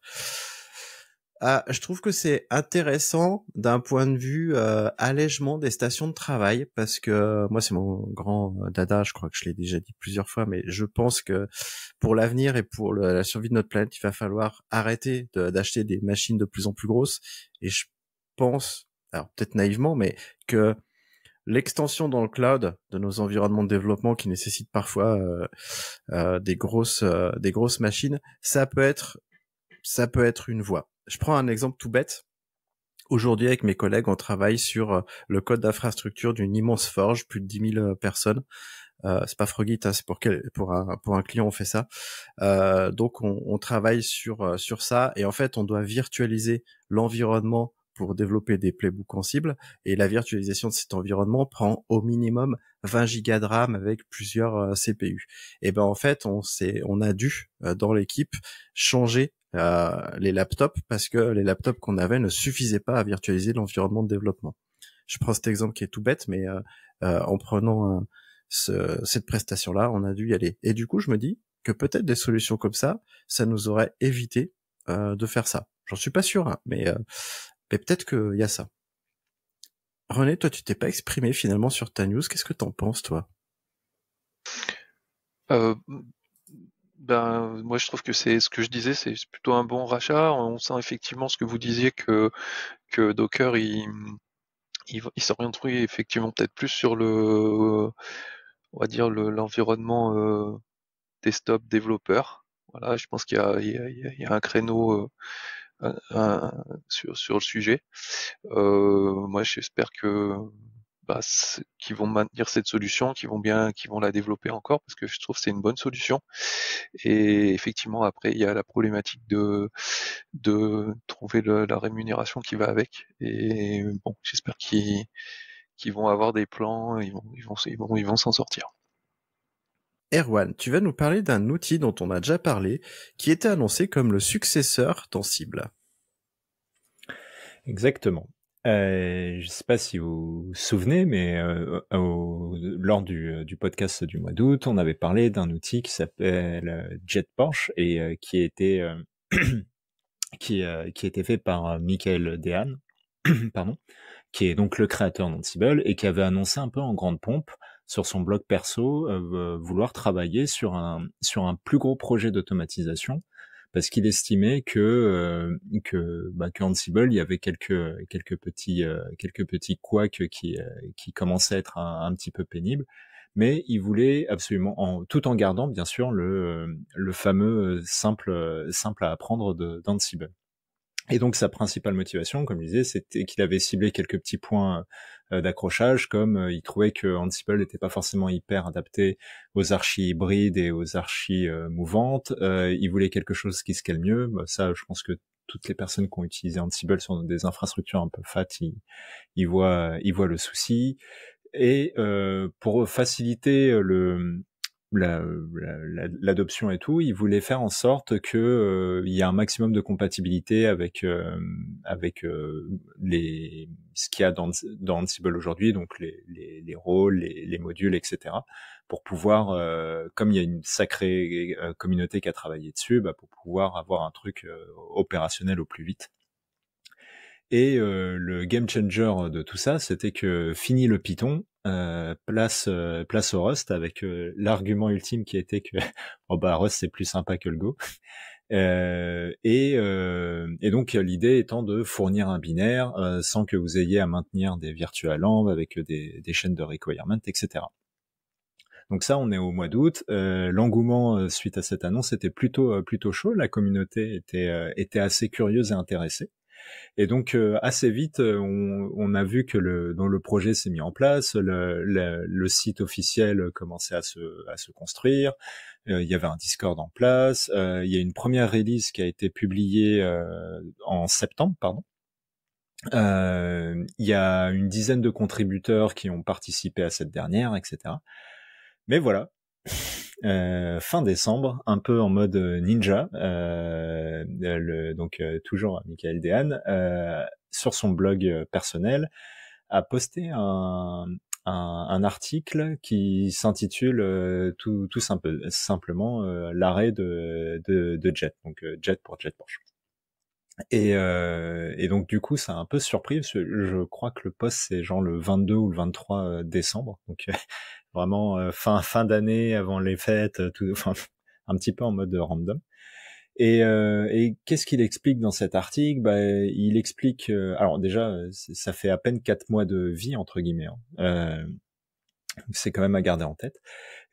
Ah, je trouve que c'est intéressant d'un point de vue euh, allègement des stations de travail parce que euh, moi c'est mon grand euh, dada, je crois que je l'ai déjà dit plusieurs fois, mais je pense que pour l'avenir et pour la survie de notre planète, il va falloir arrêter d'acheter des machines de plus en plus grosses et je pense, alors peut-être naïvement, mais que l'extension dans le cloud de nos environnements de développement qui nécessitent parfois euh, des grosses des grosses machines, ça peut être ça peut être une voie je prends un exemple tout bête. Aujourd'hui, avec mes collègues, on travaille sur euh, le code d'infrastructure d'une immense forge, plus de 10 000 euh, personnes. Euh, c'est pas Frogit, hein, c'est pour pour un client on fait ça. Euh, donc on, travaille sur sur ça et en fait on doit virtualiser l'environnement pour développer des playbooks en cible et la virtualisation de cet environnement prend au minimum 20 gigas de RAM avec plusieurs CPU. Et eh ben en fait on on a dû dans l'équipe changer euh, les laptops parce que les laptops qu'on avait ne suffisaient pas à virtualiser l'environnement de développement. Je prends cet exemple qui est tout bête, mais euh, euh, en prenant cette prestation-là, on a dû y aller. Et du coup, je me dis que peut-être des solutions comme ça, ça nous aurait évité de faire ça. J'en suis pas sûr, hein, mais, peut-être qu'il y a ça. René, toi, tu t'es pas exprimé finalement sur ta news. Qu'est-ce que t'en penses, toi euh, ben, moi je trouve que c'est ce que je disais, c'est plutôt un bon rachat. On sent effectivement ce que vous disiez que, que Docker il, il, s'orienterait effectivement peut-être plus sur le on va dire l'environnement euh, desktop développeur. Voilà, je pense qu'il y, y, a un créneau euh, sur, sur le sujet. Euh, moi j'espère que bah, qui vont maintenir cette solution, qui vont bien, qui vont la développer encore, parce que je trouve que c'est une bonne solution. Et effectivement, après, il y a la problématique de, de trouver la rémunération qui va avec. Et bon, j'espère qu'ils vont avoir des plans, ils vont, ils vont, s'en sortir. Erwan, tu vas nous parler d'un outil dont on a déjà parlé, qui était annoncé comme le successeur Cible. Exactement. Euh, je ne sais pas si vous vous souvenez, mais euh, lors euh, du, podcast du mois d'août, on avait parlé d'un outil qui s'appelle Jet et qui était qui, qui était fait par Michael Dehan, pardon, qui est donc le créateur d'Antible et qui avait annoncé un peu en grande pompe sur son blog perso vouloir travailler sur un sur un plus gros projet d'automatisation parce qu'il estimait que euh, que bah, il y avait quelques quelques petits euh, quelques petits couacs qui euh, qui commençaient à être un, petit peu pénibles mais il voulait absolument, en, tout en gardant bien sûr le, le fameux simple, simple à apprendre d'Ansible. Et donc sa principale motivation, comme je disais, c'était qu'il avait ciblé quelques petits points euh, d'accrochage, comme euh, il trouvait que Ansible n'était pas forcément hyper adapté aux archis hybrides et aux archis euh, mouvantes. il voulait quelque chose qui se calme mieux. Bah, ça, je pense que toutes les personnes qui ont utilisé Ansible sur des infrastructures un peu fat, voient, ils voient le souci. Et pour faciliter le, l'adoption et tout, ils voulaient faire en sorte que euh, il y a un maximum de compatibilité avec euh, avec euh, les ce qu'il y a dans, dans Ansible aujourd'hui, donc les, les, les rôles, les, modules, etc. Pour pouvoir, comme il y a une sacrée communauté qui a travaillé dessus, bah, pour pouvoir avoir un truc opérationnel au plus vite. Et le game changer de tout ça, c'était que fini le Python, euh, place euh, place au Rust avec euh, l'argument ultime qui était que oh, bah Rust c'est plus sympa que le Go et, et donc l'idée étant de fournir un binaire sans que vous ayez à maintenir des amb avec des, des chaînes de requirement etc donc ça on est au mois d'août l'engouement suite à cette annonce était plutôt plutôt chaud la communauté était était assez curieuse et intéressée et donc euh, assez vite, euh, on, on, a vu que le, dont le projet s'est mis en place, le, le, site officiel commençait à se, à se construire, euh, il y avait un Discord en place, il y a une première release qui a été publiée en septembre, pardon. Il y a une dizaine de contributeurs qui ont participé à cette dernière, etc. Mais voilà, euh, fin décembre, un peu en mode euh, ninja, euh, euh, le, donc toujours Michael Dehan, sur son blog personnel, a posté un, article qui s'intitule tout, tout simplement l'arrêt de, de, de Jet, donc Jet pour Jet Porsche. Et, euh, et, donc du coup, ça a un peu surpris. Parce que je crois que le poste c'est genre le 22 ou le 23 euh, décembre, donc euh, vraiment euh, fin fin d'année avant les fêtes, tout, enfin un petit peu en mode random. Et, et qu'est-ce qu'il explique dans cet article bah, il explique. alors déjà, ça fait à peine quatre mois de vie entre guillemets. Hein. c'est quand même à garder en tête.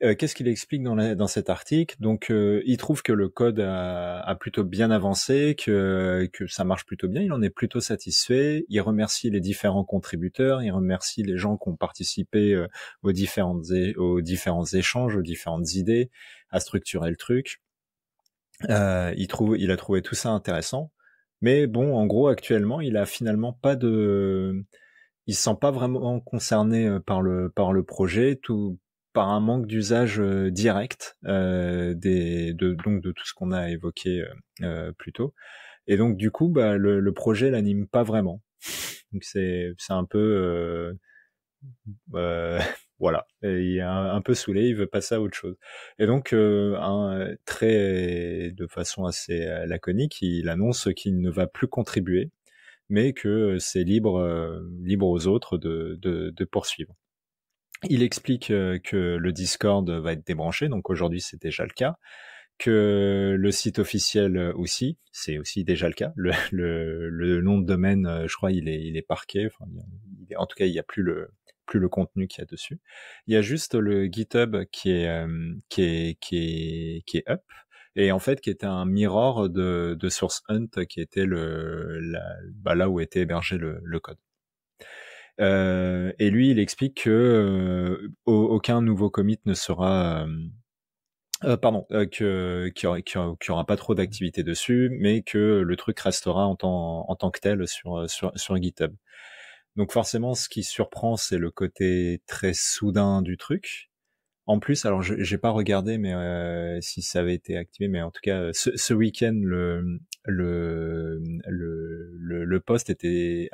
Euh, qu'est-ce qu'il explique dans, dans cet article Donc, euh, il trouve que le code a, plutôt bien avancé, que, que ça marche plutôt bien, il en est plutôt satisfait, il remercie les différents contributeurs, il remercie les gens qui ont participé euh, aux, différentes, aux différents échanges, aux différentes idées, à structurer le truc. il, trouve, il a trouvé tout ça intéressant. Mais bon, en gros, actuellement, il a finalement pas de... Il se sent pas vraiment concerné par le, par le projet. Tout, par un manque d'usage euh, direct euh, des, de, donc de tout ce qu'on a évoqué euh, plus tôt. Et donc du coup, bah, le, le projet l'anime pas vraiment. Donc c'est un peu voilà, il est un, peu saoulé, il veut passer à autre chose. Et donc, un, très de façon assez laconique, il annonce qu'il ne va plus contribuer, mais que c'est libre, libre aux autres de, de, de poursuivre. Il explique euh, que le Discord va être débranché, donc aujourd'hui c'est déjà le cas, que le site officiel euh, aussi, c'est aussi déjà le cas. Le, nom de domaine, euh, je crois, il est, il est parqué. en tout cas, il n'y a plus le, plus le contenu qu'il y a dessus. Il y a juste le GitHub qui est, qui est, qui est, qui est up et en fait qui était un mirror de, de Source Hunt qui était le, bah, là où était hébergé le code. Euh, et lui, il explique que euh, aucun nouveau commit ne sera, euh, euh pardon, que qu'il n'y aura, pas trop d'activité dessus, mais que le truc restera en tant, en tant que tel sur, sur, GitHub. Donc forcément, ce qui surprend, c'est le côté très soudain du truc. En plus, alors j'ai pas regardé, mais si ça avait été activé, mais en tout cas, ce, week-end, le le, le le post était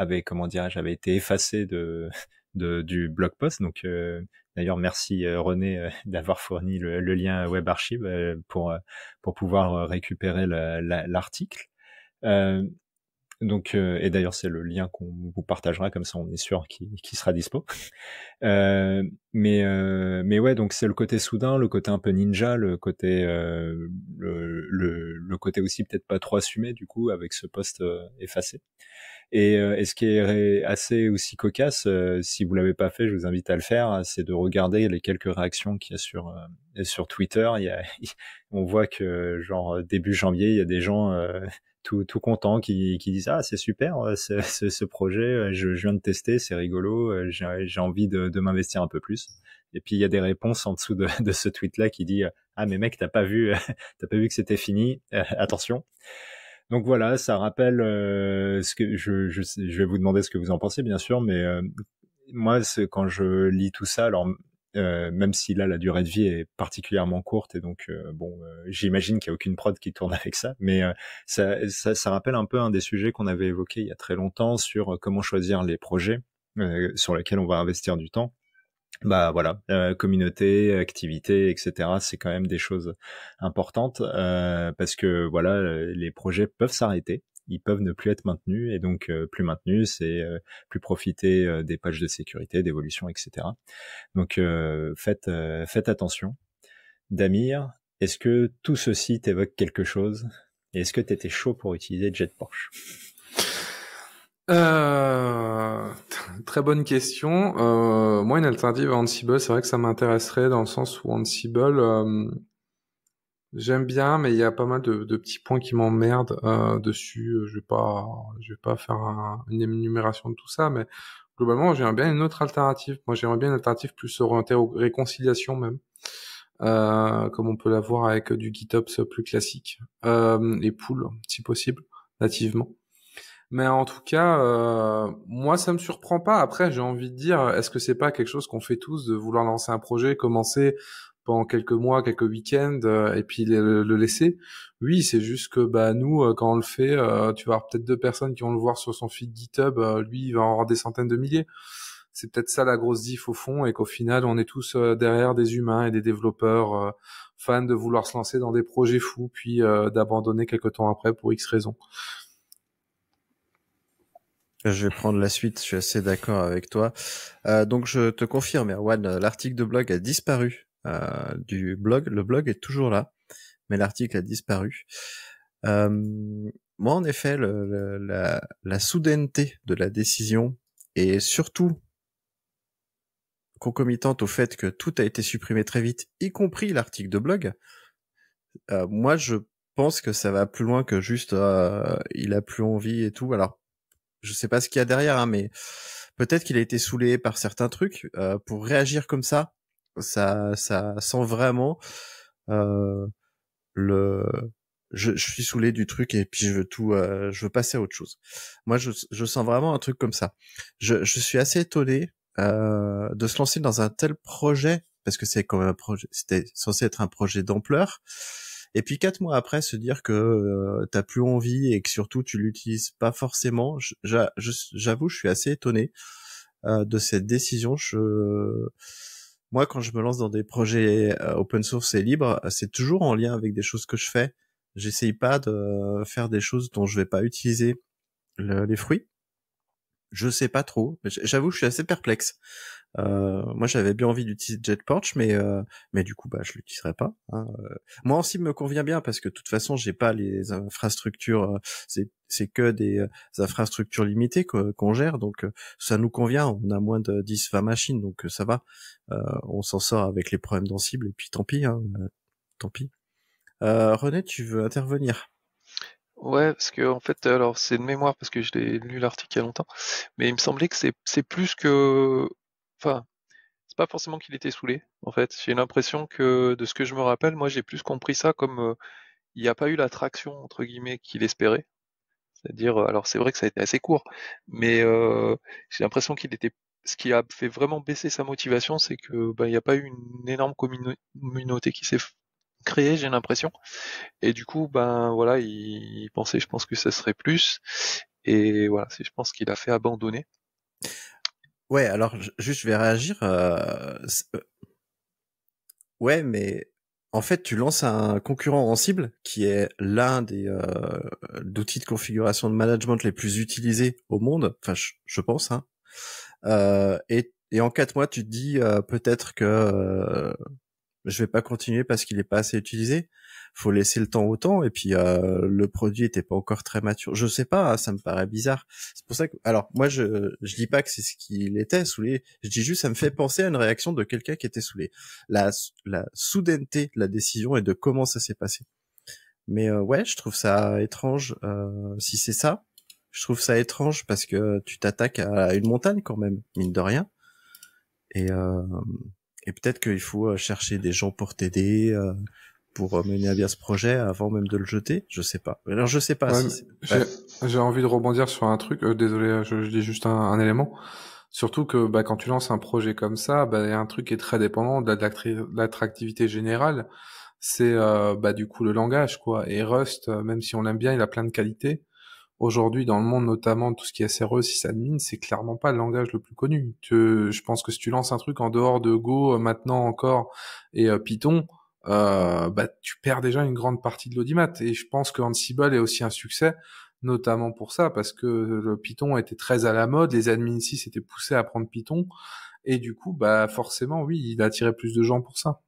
avait comment été effacé de, du blog post. Donc euh, d'ailleurs merci euh, René euh, d'avoir fourni le, lien web archive pour pour pouvoir récupérer l'article. donc et d'ailleurs c'est le lien qu'on vous partagera comme ça on est sûr qu'il sera dispo. mais mais ouais donc c'est le côté soudain, le côté un peu ninja, le côté le, le, côté aussi peut-être pas trop assumé du coup avec ce poste effacé. Euh, et, ce qui est assez aussi cocasse, euh, si vous l'avez pas fait, je vous invite à le faire, hein, c'est de regarder les quelques réactions qu'il y a sur euh, sur Twitter. Il y a, on voit que genre début janvier, il y a des gens tout, tout contents qui, qui disent ah c'est super ce, ce, projet je, viens de tester c'est rigolo j'ai envie de, de m'investir un peu plus et puis il y a des réponses en dessous de, de ce tweet là qui dit ah mais mec t'as pas vu t'as pas vu que c'était fini attention donc voilà, ça rappelle euh, ce que je, je, vais vous demander ce que vous en pensez bien sûr, mais euh, moi moi quand je lis tout ça, alors euh, même si là la durée de vie est particulièrement courte et donc bon, j'imagine qu'il n'y a aucune prod qui tourne avec ça, mais ça, ça, ça, rappelle un peu un des sujets qu'on avait évoqué il y a très longtemps sur comment choisir les projets sur lesquels on va investir du temps bah voilà, euh, communauté, activité, etc. C'est quand même des choses importantes euh, parce que voilà, euh, les projets peuvent s'arrêter, ils peuvent ne plus être maintenus et donc plus maintenus, c'est plus profiter des pages de sécurité, d'évolution, etc. Donc faites faites attention. Damir, est-ce que tout ceci t'évoque quelque chose est-ce que tu étais chaud pour utiliser Jet Porsche euh, très bonne question. Euh, moi, une alternative à Ansible, c'est vrai que ça m'intéresserait dans le sens où Ansible, euh, j'aime bien, mais il y a pas mal de, petits points qui m'emmerdent dessus. Je vais pas, je vais pas faire une énumération de tout ça, mais globalement, j'aimerais bien une autre alternative. Moi, j'aimerais bien une alternative plus orientée réconciliation, même. comme on peut l'avoir avec du GitOps plus classique et pool si possible nativement mais en tout cas, euh, moi, ça me surprend pas. Après, j'ai envie de dire, est-ce que c'est pas quelque chose qu'on fait tous de vouloir lancer un projet, commencer pendant quelques mois, quelques week-ends, euh, et puis le, laisser Oui, c'est juste que bah nous, euh, quand on le fait, tu vas avoir peut-être deux personnes qui vont le voir sur son feed GitHub. lui, il va en avoir des centaines de milliers. C'est peut-être ça la grosse diff au fond, et qu'au final, on est tous derrière des humains et des développeurs fans de vouloir se lancer dans des projets fous, puis d'abandonner quelques temps après pour X raisons. Je vais prendre la suite, je suis assez d'accord avec toi. Euh, donc je te confirme, Erwan, l'article de blog a disparu euh, du blog. Le blog est toujours là, mais l'article a disparu. Euh, moi, en effet, la, la, soudaineté de la décision et surtout concomitante au fait que tout a été supprimé très vite, y compris l'article de blog, euh, moi je pense que ça va plus loin que juste euh, il a plus envie et tout. Alors je sais pas ce qu'il y a derrière, hein, mais peut-être qu'il a été saoulé par certains trucs euh, pour réagir comme ça. Ça, ça sent vraiment euh, le. Je, je, suis saoulé du truc et puis je veux tout, euh, je veux passer à autre chose. Moi, je, je sens vraiment un truc comme ça. Je, je suis assez étonné euh, de se lancer dans un tel projet parce que c'est quand même un projet. C'était censé être un projet d'ampleur. Et puis quatre mois après, se dire que tu euh, t'as plus envie et que surtout tu l'utilises pas forcément. J'avoue, je suis assez étonné euh, de cette décision. Je... Moi, quand je me lance dans des projets euh, open source et libres, c'est toujours en lien avec des choses que je fais. J'essaye pas de faire des choses dont je vais pas utiliser les fruits. Je sais pas trop. J'avoue, je suis assez perplexe. Euh, moi, j'avais bien envie d'utiliser JetPorch, mais euh, mais du coup, bah, je l'utiliserai pas. Hein. Euh. Moi, en cible me convient bien parce que de toute façon, j'ai pas les infrastructures. C'est c'est que des infrastructures limitées qu'on gère, donc ça nous convient. On a moins de 10 20 machines, donc ça va. Euh, on s'en sort avec les problèmes dans cible, et puis tant pis, hein, tant pis. René, tu veux intervenir Ouais, parce que en fait, alors c'est de mémoire parce que je l'ai lu l'article il y a longtemps, mais il me semblait que c'est plus que Enfin, c'est pas forcément qu'il était saoulé, en fait. J'ai l'impression que, de ce que je me rappelle, moi, j'ai plus compris ça comme euh, il n'y a pas eu l'attraction, entre guillemets, qu'il espérait. C'est-à-dire, euh, alors c'est vrai que ça a été assez court, mais euh, j'ai l'impression qu'il était. Ce qui a fait vraiment baisser sa motivation, c'est que ben, il n'y a pas eu une énorme communauté qui s'est créée, j'ai l'impression. Et du coup, ben voilà, il, il pensait, je pense que ça serait plus. Et voilà, je pense qu'il a fait abandonner. Ouais, alors juste je vais réagir. Euh, euh, ouais, mais en fait, tu lances un concurrent en cible qui est l'un des euh, outils de configuration de management les plus utilisés au monde. Enfin, je, pense. Hein. Euh, et, en quatre mois, tu te dis peut-être que je vais pas continuer parce qu'il est pas assez utilisé faut laisser le temps au temps et puis euh, le produit était pas encore très mature. Je sais pas, hein, ça me paraît bizarre. C'est pour ça que alors moi je je dis pas que c'est ce qu'il était saoulé, je dis juste ça me fait penser à une réaction de quelqu'un qui était saoulé. La la soudaineté de la décision et de comment ça s'est passé. Mais euh, ouais, je trouve ça étrange euh, si c'est ça. Je trouve ça étrange parce que tu t'attaques à une montagne quand même, mine de rien. Et et peut-être qu'il faut chercher des gens pour t'aider, pour euh, mener à bien ce projet avant même de le jeter Je sais pas. Alors je sais pas. J'ai envie de rebondir sur un truc. Euh, désolé, euh, je, dis juste un, élément. Surtout que bah, quand tu lances un projet comme ça, bah, y a un truc qui est très dépendant de l'attractivité générale. C'est bah, du coup le langage quoi. Et Rust, même si on l'aime bien, il a plein de qualités. Aujourd'hui, dans le monde, notamment tout ce qui est SRE, sysadmin, c'est clairement pas le langage le plus connu. je pense que si tu lances un truc en dehors de Go, maintenant encore, et Python, euh, bah, tu perds déjà une grande partie de l'audimat. Et je pense que Ansible est aussi un succès, notamment pour ça, parce que le Python était très à la mode, les admins ici étaient poussés à prendre Python, et du coup, bah forcément, oui, il a attiré plus de gens pour ça.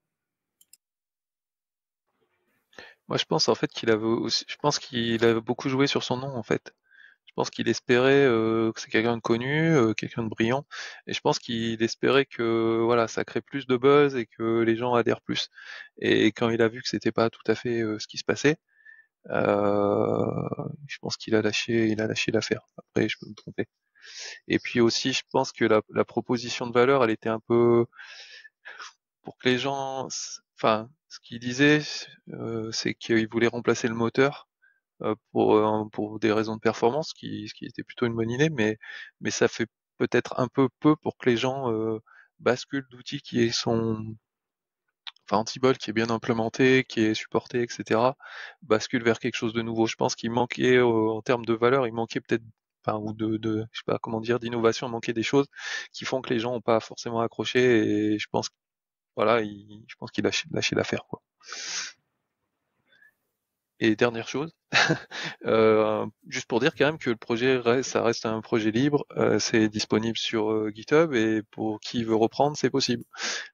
Moi, je pense en fait qu'il avait, aussi... je pense qu'il a beaucoup joué sur son nom en fait. Je pense qu'il espérait que c'est quelqu'un de connu, quelqu'un de brillant, et je pense qu'il espérait que voilà, ça crée plus de buzz et que les gens adhèrent plus. Et quand il a vu que c'était pas tout à fait ce qui se passait, je pense qu'il a lâché, il a lâché l'affaire. Après, je peux me tromper. Et puis aussi, je pense que la, proposition de valeur, elle était un peu pour que les gens, enfin, ce qu'il disait, c'est qu'il voulait remplacer le moteur euh, pour, euh, pour des raisons de performance, ce qui, était plutôt une bonne idée, mais, mais ça fait peut-être un peu peu pour que les gens euh, basculent d'outils qui sont enfin Antibol qui est bien implémenté, qui est supporté, etc. basculent vers quelque chose de nouveau. Je pense qu'il manquait en termes de valeur, il manquait peut-être enfin, ou de, de je sais pas comment dire d'innovation, manquait des choses qui font que les gens n'ont pas forcément accroché et je pense voilà, je pense qu'il a lâché l'affaire quoi. Et dernière chose, euh, juste pour dire quand même que le projet reste, ça reste un projet libre, euh, c'est disponible sur euh, GitHub et pour qui veut reprendre, c'est possible.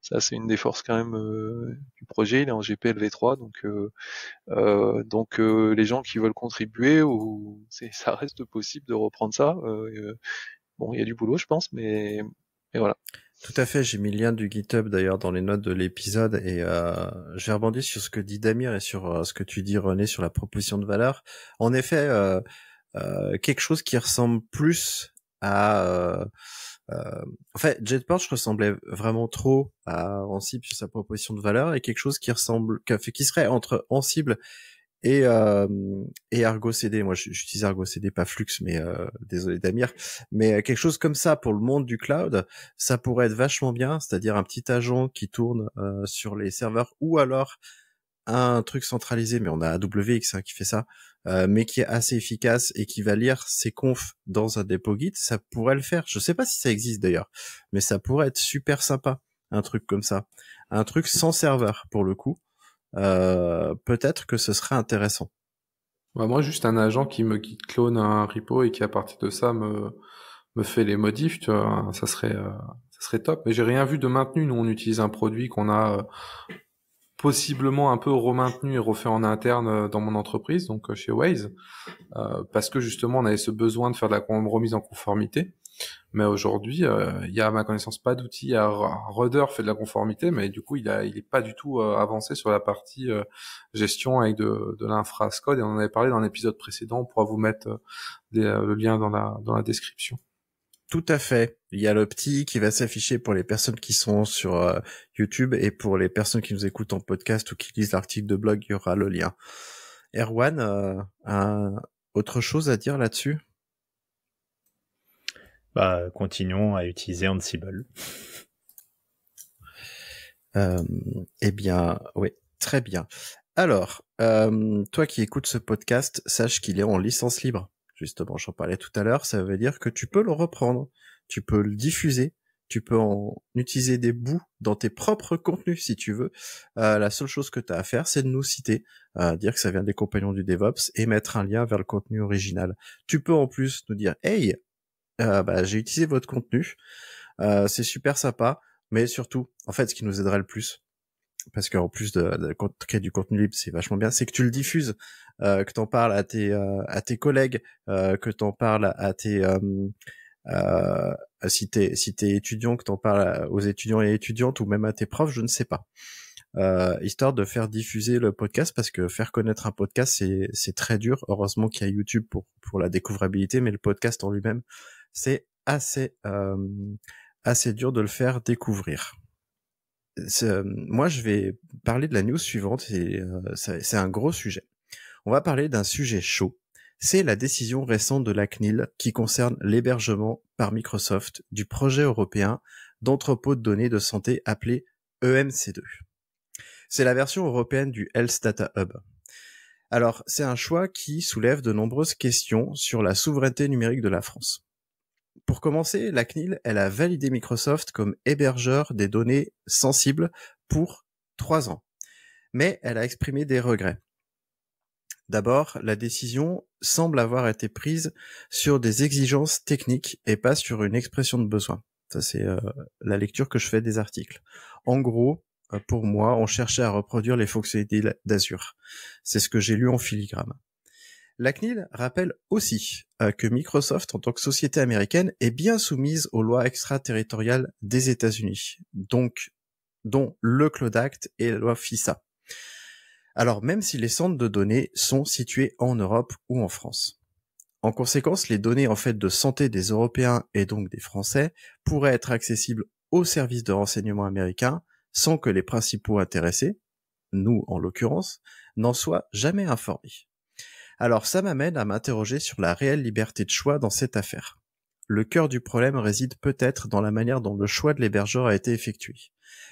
Ça, c'est une des forces quand même du projet. Il est en GPLv3, donc donc les gens qui veulent contribuer, ou ça reste possible de reprendre ça. bon, il y a du boulot, je pense, mais et voilà. Tout à fait, j'ai mis le lien du GitHub d'ailleurs dans les notes de l'épisode et euh, j'ai rebondi sur ce que dit Damir et sur euh, ce que tu dis René sur la proposition de valeur. En effet, euh, euh, quelque chose qui ressemble plus à... en fait, JetPorch ressemblait vraiment trop à Ansible sur sa proposition de valeur et quelque chose qui ressemble, qui serait entre Ansible et euh, et Argo CD. Moi, j'utilise Argo CD, pas Flux, mais euh, désolé Damir, mais euh, quelque chose comme ça pour le monde du cloud, ça pourrait être vachement bien. C'est-à-dire un petit agent qui tourne euh, sur les serveurs ou alors un truc centralisé, mais on a AWX hein, qui fait ça, mais qui est assez efficace et qui va lire ses confs dans un dépôt Git, ça pourrait le faire. Je sais pas si ça existe d'ailleurs, mais ça pourrait être super sympa, un truc comme ça. Un truc sans serveur pour le coup, euh, peut-être que ce serait intéressant. Bah, moi, juste un agent qui me clone un repo et qui à partir de ça me fait les modifs, ça serait euh, ça serait top. Mais j'ai rien vu de maintenu. Nous, on utilise un produit qu'on a euh, possiblement un peu remaintenu et refait en interne dans mon entreprise, donc chez Waze, parce que justement, on avait ce besoin de faire de la remise en conformité. Mais aujourd'hui, euh, il y a à ma connaissance pas d'outils. Rudder fait de la conformité, mais du coup, il n'est il est pas du tout euh, avancé sur la partie euh, gestion avec de, de l'infrascode. Et on en avait parlé dans l'épisode précédent. On pourra vous mettre le lien dans la, dans la description. Tout à fait. Il y a le petit qui va s'afficher pour les personnes qui sont sur YouTube et pour les personnes qui nous écoutent en podcast ou qui lisent l'article de blog, il y aura le lien. Erwan, autre chose à dire là-dessus bah, continuons à utiliser Ansible. Euh, eh bien, oui, très bien. Alors, euh, toi qui écoutes ce podcast, sache qu'il est en licence libre. Justement, j'en parlais tout à l'heure, ça veut dire que tu peux le reprendre, tu peux le diffuser, tu peux en utiliser des bouts dans tes propres contenus si tu veux. Euh, la seule chose que tu as à faire, c'est de nous citer, euh, dire que ça vient des compagnons du DevOps et mettre un lien vers le contenu original. Tu peux en plus nous dire, hey, euh, bah, j'ai utilisé votre contenu, euh, c'est super sympa, mais surtout, en fait, ce qui nous aiderait le plus, parce qu'en plus de, créer du contenu libre, c'est vachement bien, c'est que tu le diffuses, euh, que t'en parles à tes euh, collègues, que t'en parles à tes si t'es si t'es étudiant, que t'en parles aux étudiants et étudiantes ou même à tes profs, je ne sais pas. Euh, histoire de faire diffuser le podcast parce que faire connaître un podcast c'est très dur. Heureusement qu'il y a YouTube pour la découvrabilité, mais le podcast en lui-même c'est assez assez dur de le faire découvrir. moi, je vais parler de la news suivante. C'est un gros sujet. On va parler d'un sujet chaud. C'est la décision récente de la CNIL qui concerne l'hébergement par Microsoft du projet européen d'entrepôt de données de santé appelé EMC2. C'est la version européenne du Health Data Hub. Alors, c'est un choix qui soulève de nombreuses questions sur la souveraineté numérique de la France. Pour commencer, la CNIL, elle a validé Microsoft comme hébergeur des données sensibles pour trois ans. Mais elle a exprimé des regrets. D'abord, la décision semble avoir été prise sur des exigences techniques et pas sur une expression de besoin. Ça, c'est euh, la lecture que je fais des articles. En gros, euh, pour moi, on cherchait à reproduire les fonctionnalités d'Azure. C'est ce que j'ai lu en filigrane. La CNIL rappelle aussi euh, que Microsoft, en tant que société américaine, est bien soumise aux lois extraterritoriales des États-Unis, donc dont le Cloud Act et la loi FISA. Alors même si les centres de données sont situés en Europe ou en France. En conséquence, les données en fait de santé des Européens et donc des Français pourraient être accessibles aux services de renseignement américains sans que les principaux intéressés, nous en l'occurrence, n'en soient jamais informés. Alors ça m'amène à m'interroger sur la réelle liberté de choix dans cette affaire. Le cœur du problème réside peut-être dans la manière dont le choix de l'hébergeur a été effectué.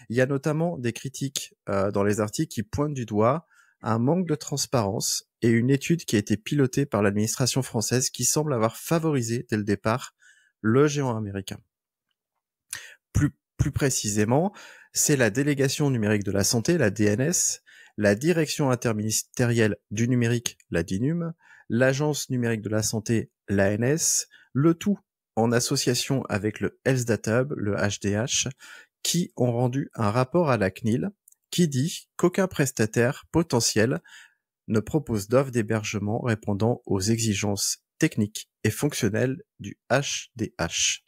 Il y a notamment des critiques euh, dans les articles qui pointent du doigt un manque de transparence et une étude qui a été pilotée par l'administration française qui semble avoir favorisé dès le départ le géant américain. plus précisément, c'est la délégation numérique de la santé, la DNS, la Direction interministérielle du numérique, la DINUM, l'Agence numérique de la santé, l'ANS, le tout en association avec le Health Data le HDH, qui ont rendu un rapport à la CNIL qui dit qu'aucun prestataire potentiel ne propose d'offre d'hébergement répondant aux exigences techniques et fonctionnelles du HDH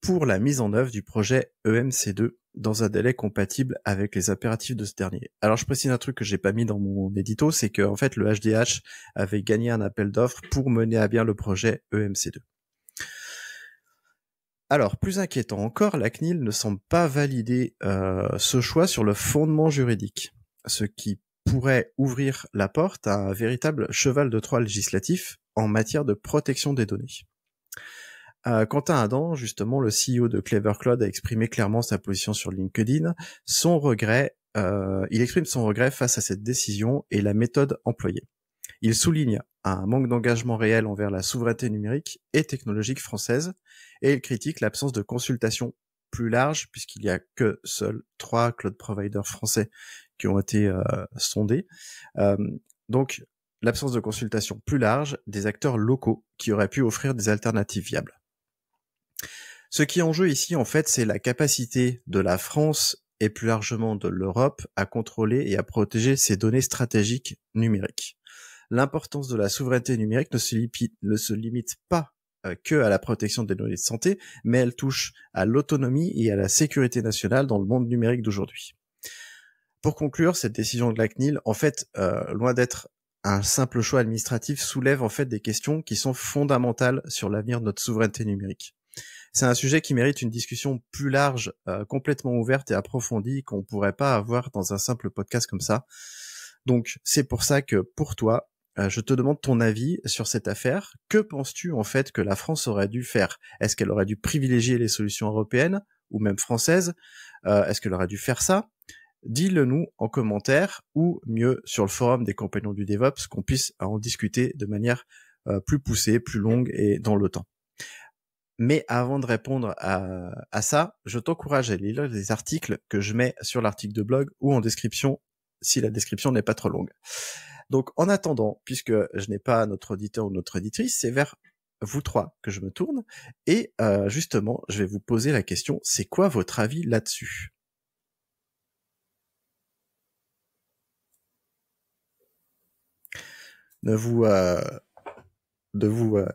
pour la mise en œuvre du projet EMC2 dans un délai compatible avec les impératifs de ce dernier. Alors je précise un truc que j'ai pas mis dans mon édito, c'est que en fait le HDH avait gagné un appel d'offres pour mener à bien le projet EMC2. Alors, plus inquiétant encore, la CNIL ne semble pas valider euh, ce choix sur le fondement juridique, ce qui pourrait ouvrir la porte à un véritable cheval de Troie législatif en matière de protection des données. Euh, Quentin Adam, justement, le CEO de Clever Cloud, a exprimé clairement sa position sur LinkedIn. Son regret, euh, il exprime son regret face à cette décision et la méthode employée. Il souligne un manque d'engagement réel envers la souveraineté numérique et technologique française et il critique l'absence de consultation plus large puisqu'il y a que seuls trois cloud providers français qui ont été euh, sondés. donc l'absence de consultation plus large des acteurs locaux qui auraient pu offrir des alternatives viables. Ce qui est en jeu ici, en fait, c'est la capacité de la France et plus largement de l'Europe à contrôler et à protéger ses données stratégiques numériques. L'importance de la souveraineté numérique ne se, limite, pas euh, que à la protection des données de santé, mais elle touche à l'autonomie et à la sécurité nationale dans le monde numérique d'aujourd'hui. Pour conclure, cette décision de la CNIL, en fait, euh, loin d'être un simple choix administratif, soulève en fait des questions qui sont fondamentales sur l'avenir de notre souveraineté numérique c'est un sujet qui mérite une discussion plus large, euh, complètement ouverte et approfondie qu'on pourrait pas avoir dans un simple podcast comme ça. Donc c'est pour ça que pour toi, euh, je te demande ton avis sur cette affaire. Que penses-tu en fait que la France aurait dû faire Est-ce qu'elle aurait dû privilégier les solutions européennes ou même françaises euh, Est-ce qu'elle aurait dû faire ça Dis-le nous en commentaire ou mieux sur le forum des compagnons du DevOps qu'on puisse en discuter de manière plus poussée, plus longue et dans le temps. Mais avant de répondre à, ça, je t'encourage à lire les articles que je mets sur l'article de blog ou en description si la description n'est pas trop longue. Donc en attendant, puisque je n'ai pas notre auditeur ou notre auditrice, c'est vers vous trois que je me tourne. Et euh, justement, je vais vous poser la question, c'est quoi votre avis là-dessus Ne vous... de euh, vous... Euh,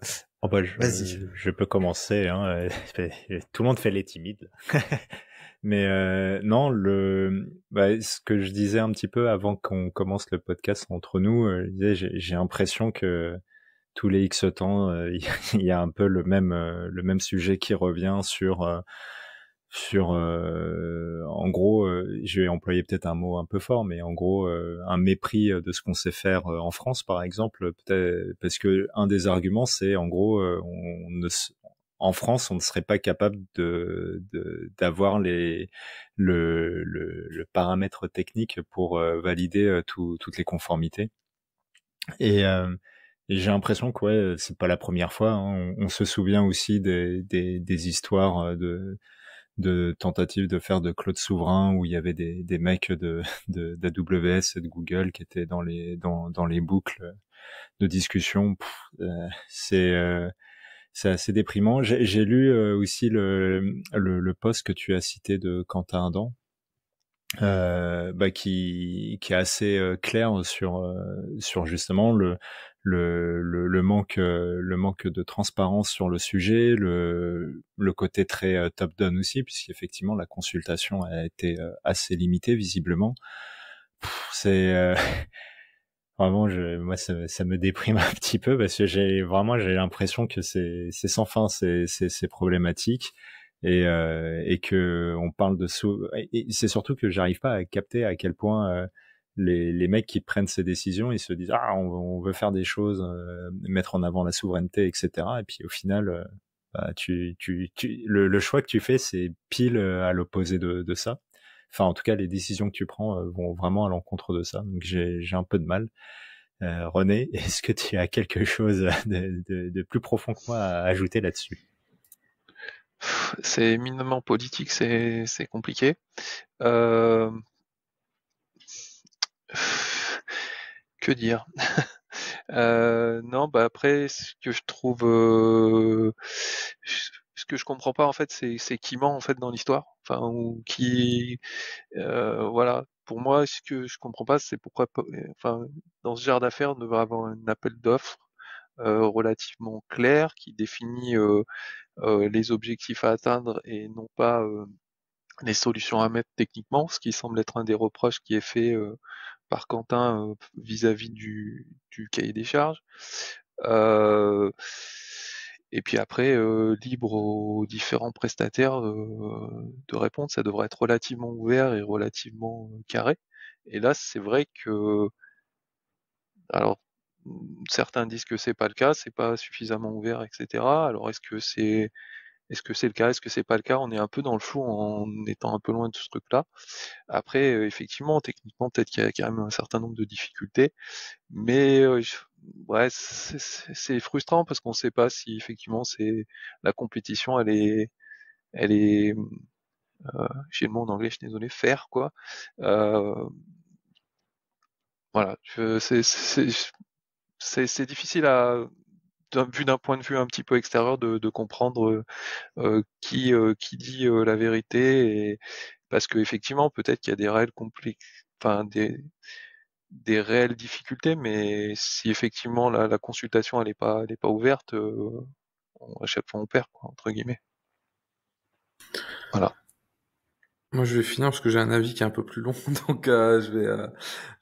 ah bah, je, Vas-y. Je peux commencer. Hein, euh, tout le monde fait les timides. Mais euh, non, le, bah, ce que je disais un petit peu avant qu'on commence le podcast entre nous, euh, j'ai, l'impression que tous les X temps, il y, y a un peu le même, le même sujet qui revient sur sur, euh, en gros, euh, je vais employer peut-être un mot un peu fort, mais en gros, euh, un mépris euh, de ce qu'on sait faire en France, par exemple, peut-être parce que un des arguments, c'est en gros, on en France, on ne serait pas capable de d'avoir les le, le, paramètre technique pour valider toutes les conformités. Et j'ai l'impression que ouais, c'est pas la première fois. Hein. On, se souvient aussi des, des histoires de de tentatives de faire de Claude souverain où il y avait des, des mecs de d'AWS et de Google qui étaient dans les dans, dans les boucles de discussion. Euh, c'est euh, c'est assez déprimant. J'ai lu euh, aussi le, le, post que tu as cité de Quentin Adam, bah, qui, qui est assez clair sur, sur justement le, le, le, le, manque, euh, le manque de transparence sur le sujet, le, le côté très euh, top-down aussi, puisqu'effectivement la consultation a été euh, assez limitée visiblement. C'est vraiment, je, moi ça, me déprime un petit peu parce que j'ai vraiment j'ai l'impression que c'est sans fin, c'est problématique. Et, et que on parle de sous. C'est surtout que j'arrive pas à capter à quel point les, les, mecs qui prennent ces décisions, ils se disent ah on, veut faire des choses, euh, mettre en avant la souveraineté, etc. Et puis au final, euh, bah, tu, tu, le, choix que tu fais, c'est pile euh, à l'opposé de, ça. Enfin, en tout cas, les décisions que tu prends vont vraiment à l'encontre de ça. Donc j'ai un peu de mal. René, est-ce que tu as quelque chose de, plus profond que moi à ajouter là-dessus C'est éminemment politique, c'est compliqué. Euh, que dire euh, Non, bah après, ce que je trouve, euh, ce que je comprends pas en fait, c'est qui ment en fait dans l'histoire, enfin ou qui, euh, voilà. Pour moi, ce que je comprends pas, c'est pourquoi, enfin, dans ce genre d'affaires, on devrait avoir un appel d'offres relativement clair qui définit les objectifs à atteindre et non pas les solutions à mettre techniquement, ce qui semble être un des reproches qui est fait euh, par Quentin vis-à-vis du, cahier des charges. et puis après, libre aux différents prestataires de répondre, ça devrait être relativement ouvert et relativement carré. Et là, c'est vrai que, alors, mmh, certains disent que c'est pas le cas, c'est pas suffisamment ouvert, etc. Alors, est-ce que c'est est-ce que c'est le cas Est-ce que c'est pas le cas On est un peu dans le flou en étant un peu loin de ce truc-là. Après, euh, effectivement, techniquement, peut-être qu'il y a quand même un certain nombre de difficultés, mais ouais, c'est frustrant parce qu'on ne sait pas si effectivement c'est la compétition, elle est, elle est, mmh, euh, j'ai le mot en anglais, je suis désolé, faire quoi. voilà, c'est difficile à vu d'un point de vue un petit peu extérieur, de, comprendre euh, euh, qui, euh, qui dit la vérité. Et... Parce qu'effectivement, peut-être qu'il y a des réelles enfin, des, réelles difficultés, mais si effectivement la, consultation elle n'est pas, elle pas ouverte, on, à chaque fois on perd, entre guillemets. Voilà. Moi, je vais finir parce que j'ai un avis qui est un peu plus long, donc je, vais,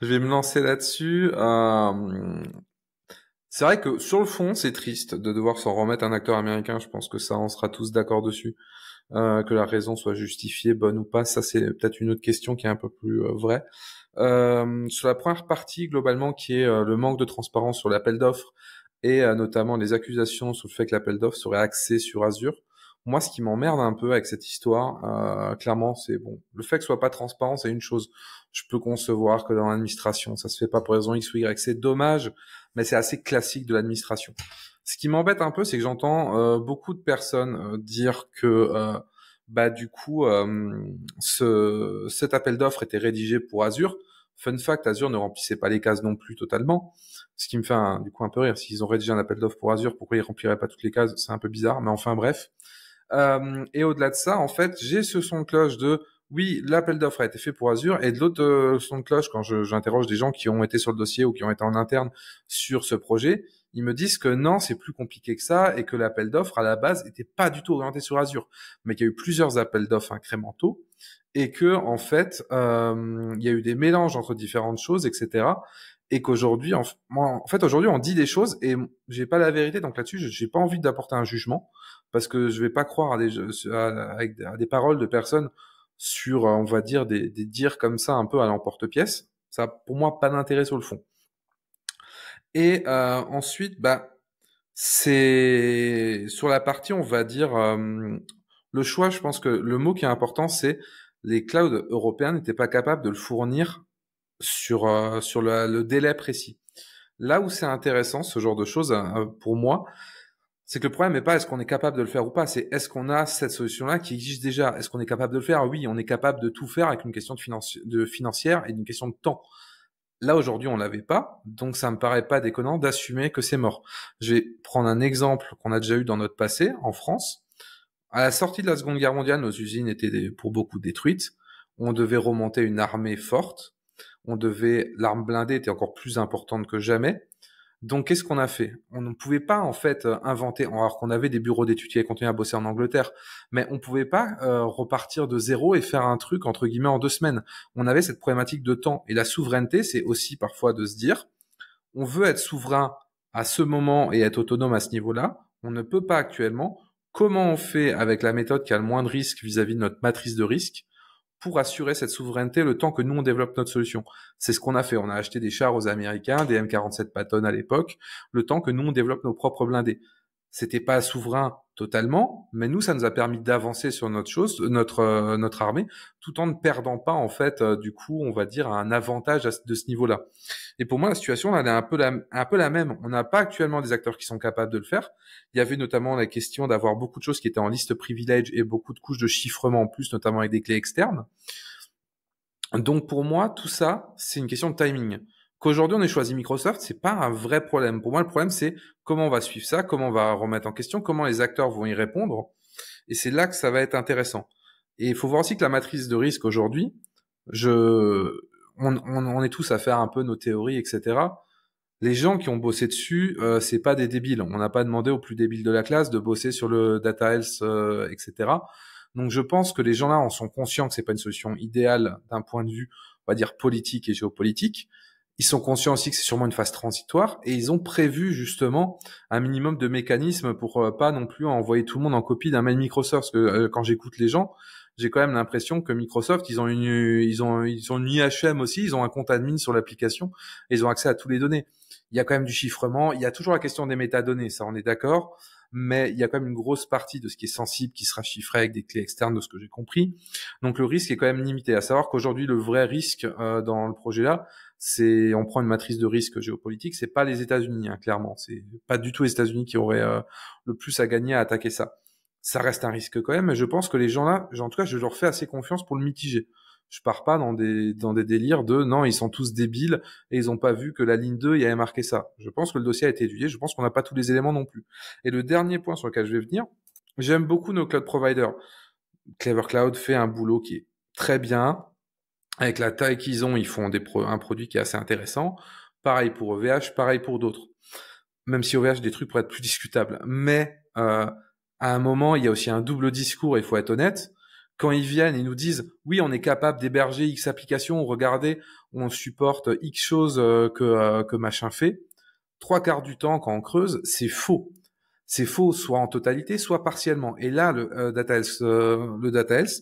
je vais me lancer là-dessus. C'est vrai que sur le fond, c'est triste de devoir s'en remettre un acteur américain. Je pense que ça, on sera tous d'accord dessus. Euh, que la raison soit justifiée, bonne ou pas, ça c'est peut-être une autre question qui est un peu plus euh, vraie. Euh, sur la première partie, globalement, qui est le manque de transparence sur l'appel d'offres et notamment les accusations sur le fait que l'appel d'offres serait axé sur Azure. Moi, ce qui m'emmerde un peu avec cette histoire, clairement, c'est bon. Le fait que ce soit pas transparent, c'est une chose je peux concevoir que dans l'administration, ça se fait pas pour raison X ou Y. C'est dommage, mais c'est assez classique de l'administration. Ce qui m'embête un peu, c'est que j'entends euh, beaucoup de personnes euh, dire que euh, bah du coup, ce, cet appel d'offres était rédigé pour Azure. Fun fact, Azure ne remplissait pas les cases non plus totalement, ce qui me fait un, du coup un peu rire. S'ils ont rédigé un appel d'offres pour Azure, pourquoi ils rempliraient pas toutes les cases C'est un peu bizarre, mais enfin bref. Euh, et au-delà de ça, en fait, j'ai ce son de cloche de oui, l'appel d'offres a été fait pour Azure. Et de l'autre euh, son de cloche, quand j'interroge des gens qui ont été sur le dossier ou qui ont été en interne sur ce projet, ils me disent que non, c'est plus compliqué que ça et que l'appel d'offres à la base n'était pas du tout orienté sur Azure, mais qu'il y a eu plusieurs appels d'offres incrémentaux et que en fait, euh, il y a eu des mélanges entre différentes choses, etc. Et qu'aujourd'hui, en, fait, aujourd'hui, on dit des choses et j'ai pas la vérité, donc là-dessus, n'ai pas envie d'apporter un jugement parce que je vais pas croire à des paroles de personnes sur, euh, on va dire, des, des dires comme ça un peu à l'emporte-pièce. Ça, pour moi, pas d'intérêt sur le fond. Et euh, ensuite, bah, c'est sur la partie, on va dire, euh, le choix, je pense que le mot qui est important, c'est les clouds européens n'étaient pas capables de le fournir sur, sur le, le, délai précis. Là où c'est intéressant, ce genre de choses, pour moi, c'est que le problème n'est pas est-ce qu'on est capable de le faire ou pas, c'est est-ce qu'on a cette solution-là qui existe déjà Est-ce qu'on est capable de le faire Oui, on est capable de tout faire avec une question de, de financière et d'une question de temps. Là, aujourd'hui, on l'avait pas, donc ça me paraît pas déconnant d'assumer que c'est mort. Je vais prendre un exemple qu'on a déjà eu dans notre passé, en France. À la sortie de la Seconde Guerre mondiale, nos usines étaient pour beaucoup détruites. On devait remonter une armée forte. On devait, l'arme blindée était encore plus importante que jamais. Donc, qu'est-ce qu'on a fait On ne pouvait pas en fait euh, inventer, alors qu'on avait des bureaux d'études qui avaient continué à bosser en Angleterre, mais on ne pouvait pas euh, repartir de zéro et faire un truc entre guillemets en deux semaines. On avait cette problématique de temps et la souveraineté, c'est aussi parfois de se dire, on veut être souverain à ce moment et être autonome à ce niveau-là. On ne peut pas actuellement. Comment on fait avec la méthode qui a le moins de risque vis-à-vis de notre matrice de risque pour assurer cette souveraineté le temps que nous on développe notre solution. C'est ce qu'on a fait. On a acheté des chars aux Américains, des M47 Patton à l'époque, le temps que nous on développe nos propres blindés. C'était pas souverain totalement, mais nous, ça nous a permis d'avancer sur notre chose, notre euh, notre armée, tout en ne perdant pas en fait, euh, du coup, on va dire un avantage de ce niveau-là. Et pour moi, la situation, elle est un peu la, un peu la même. On n'a pas actuellement des acteurs qui sont capables de le faire. Il y avait notamment la question d'avoir beaucoup de choses qui étaient en liste privilège et beaucoup de couches de chiffrement en plus, notamment avec des clés externes. Donc pour moi, tout ça, c'est une question de timing aujourd'hui on ait choisi Microsoft, c'est pas un vrai problème. Pour moi, le problème c'est comment on va suivre ça, comment on va remettre en question, comment les acteurs vont y répondre. Et c'est là que ça va être intéressant. Et il faut voir aussi que la matrice de risque aujourd'hui, je, on, est tous à faire un peu nos théories, etc. Les gens qui ont bossé dessus, euh, c'est pas des débiles. On n'a pas demandé aux plus débiles de la classe de bosser sur le data health, euh, etc. Donc je pense que les gens-là en sont conscients que c'est pas une solution idéale d'un point de vue, on va dire politique et géopolitique, ils sont conscients aussi que c'est sûrement une phase transitoire et ils ont prévu justement un minimum de mécanismes pour euh, pas non plus envoyer tout le monde en copie d'un mail Microsoft. Parce que euh, quand j'écoute les gens, j'ai quand même l'impression que Microsoft, ils ont une, ils ont, ils ont une IHM aussi, ils ont un compte admin sur l'application et ils ont accès à tous les données. Il y a quand même du chiffrement, il y a toujours la question des métadonnées, ça on est d'accord, mais il y a quand même une grosse partie de ce qui est sensible qui sera chiffré avec des clés externes de ce que j'ai compris. Donc le risque est quand même limité. À savoir qu'aujourd'hui le vrai risque euh, dans le projet là, c'est on prend une matrice de risque géopolitique, c'est pas les États-Unis hein, clairement, c'est pas du tout les États-Unis qui auraient euh, le plus à gagner à attaquer ça. Ça reste un risque quand même, mais je pense que les gens là, en tout cas, je leur fais assez confiance pour le mitiger. Je pars pas dans des dans des délires de non, ils sont tous débiles et ils ont pas vu que la ligne 2 y avait marqué ça. Je pense que le dossier a été étudié, je pense qu'on n'a pas tous les éléments non plus. Et le dernier point sur lequel je vais venir, j'aime beaucoup nos cloud providers. Clever Cloud fait un boulot qui est très bien, avec la taille qu'ils ont, ils font des un produit qui est assez intéressant. Pareil pour OVH, pareil pour d'autres. Même si OVH, des trucs pourraient être plus discutables. Mais euh, à un moment, il y a aussi un double discours, il faut être honnête. Quand ils viennent, ils nous disent, oui, on est capable d'héberger X applications, regardez, on supporte X choses euh, que, euh, que machin fait. Trois quarts du temps, quand on creuse, c'est faux. C'est faux, soit en totalité, soit partiellement. Et là, le euh, data le data health,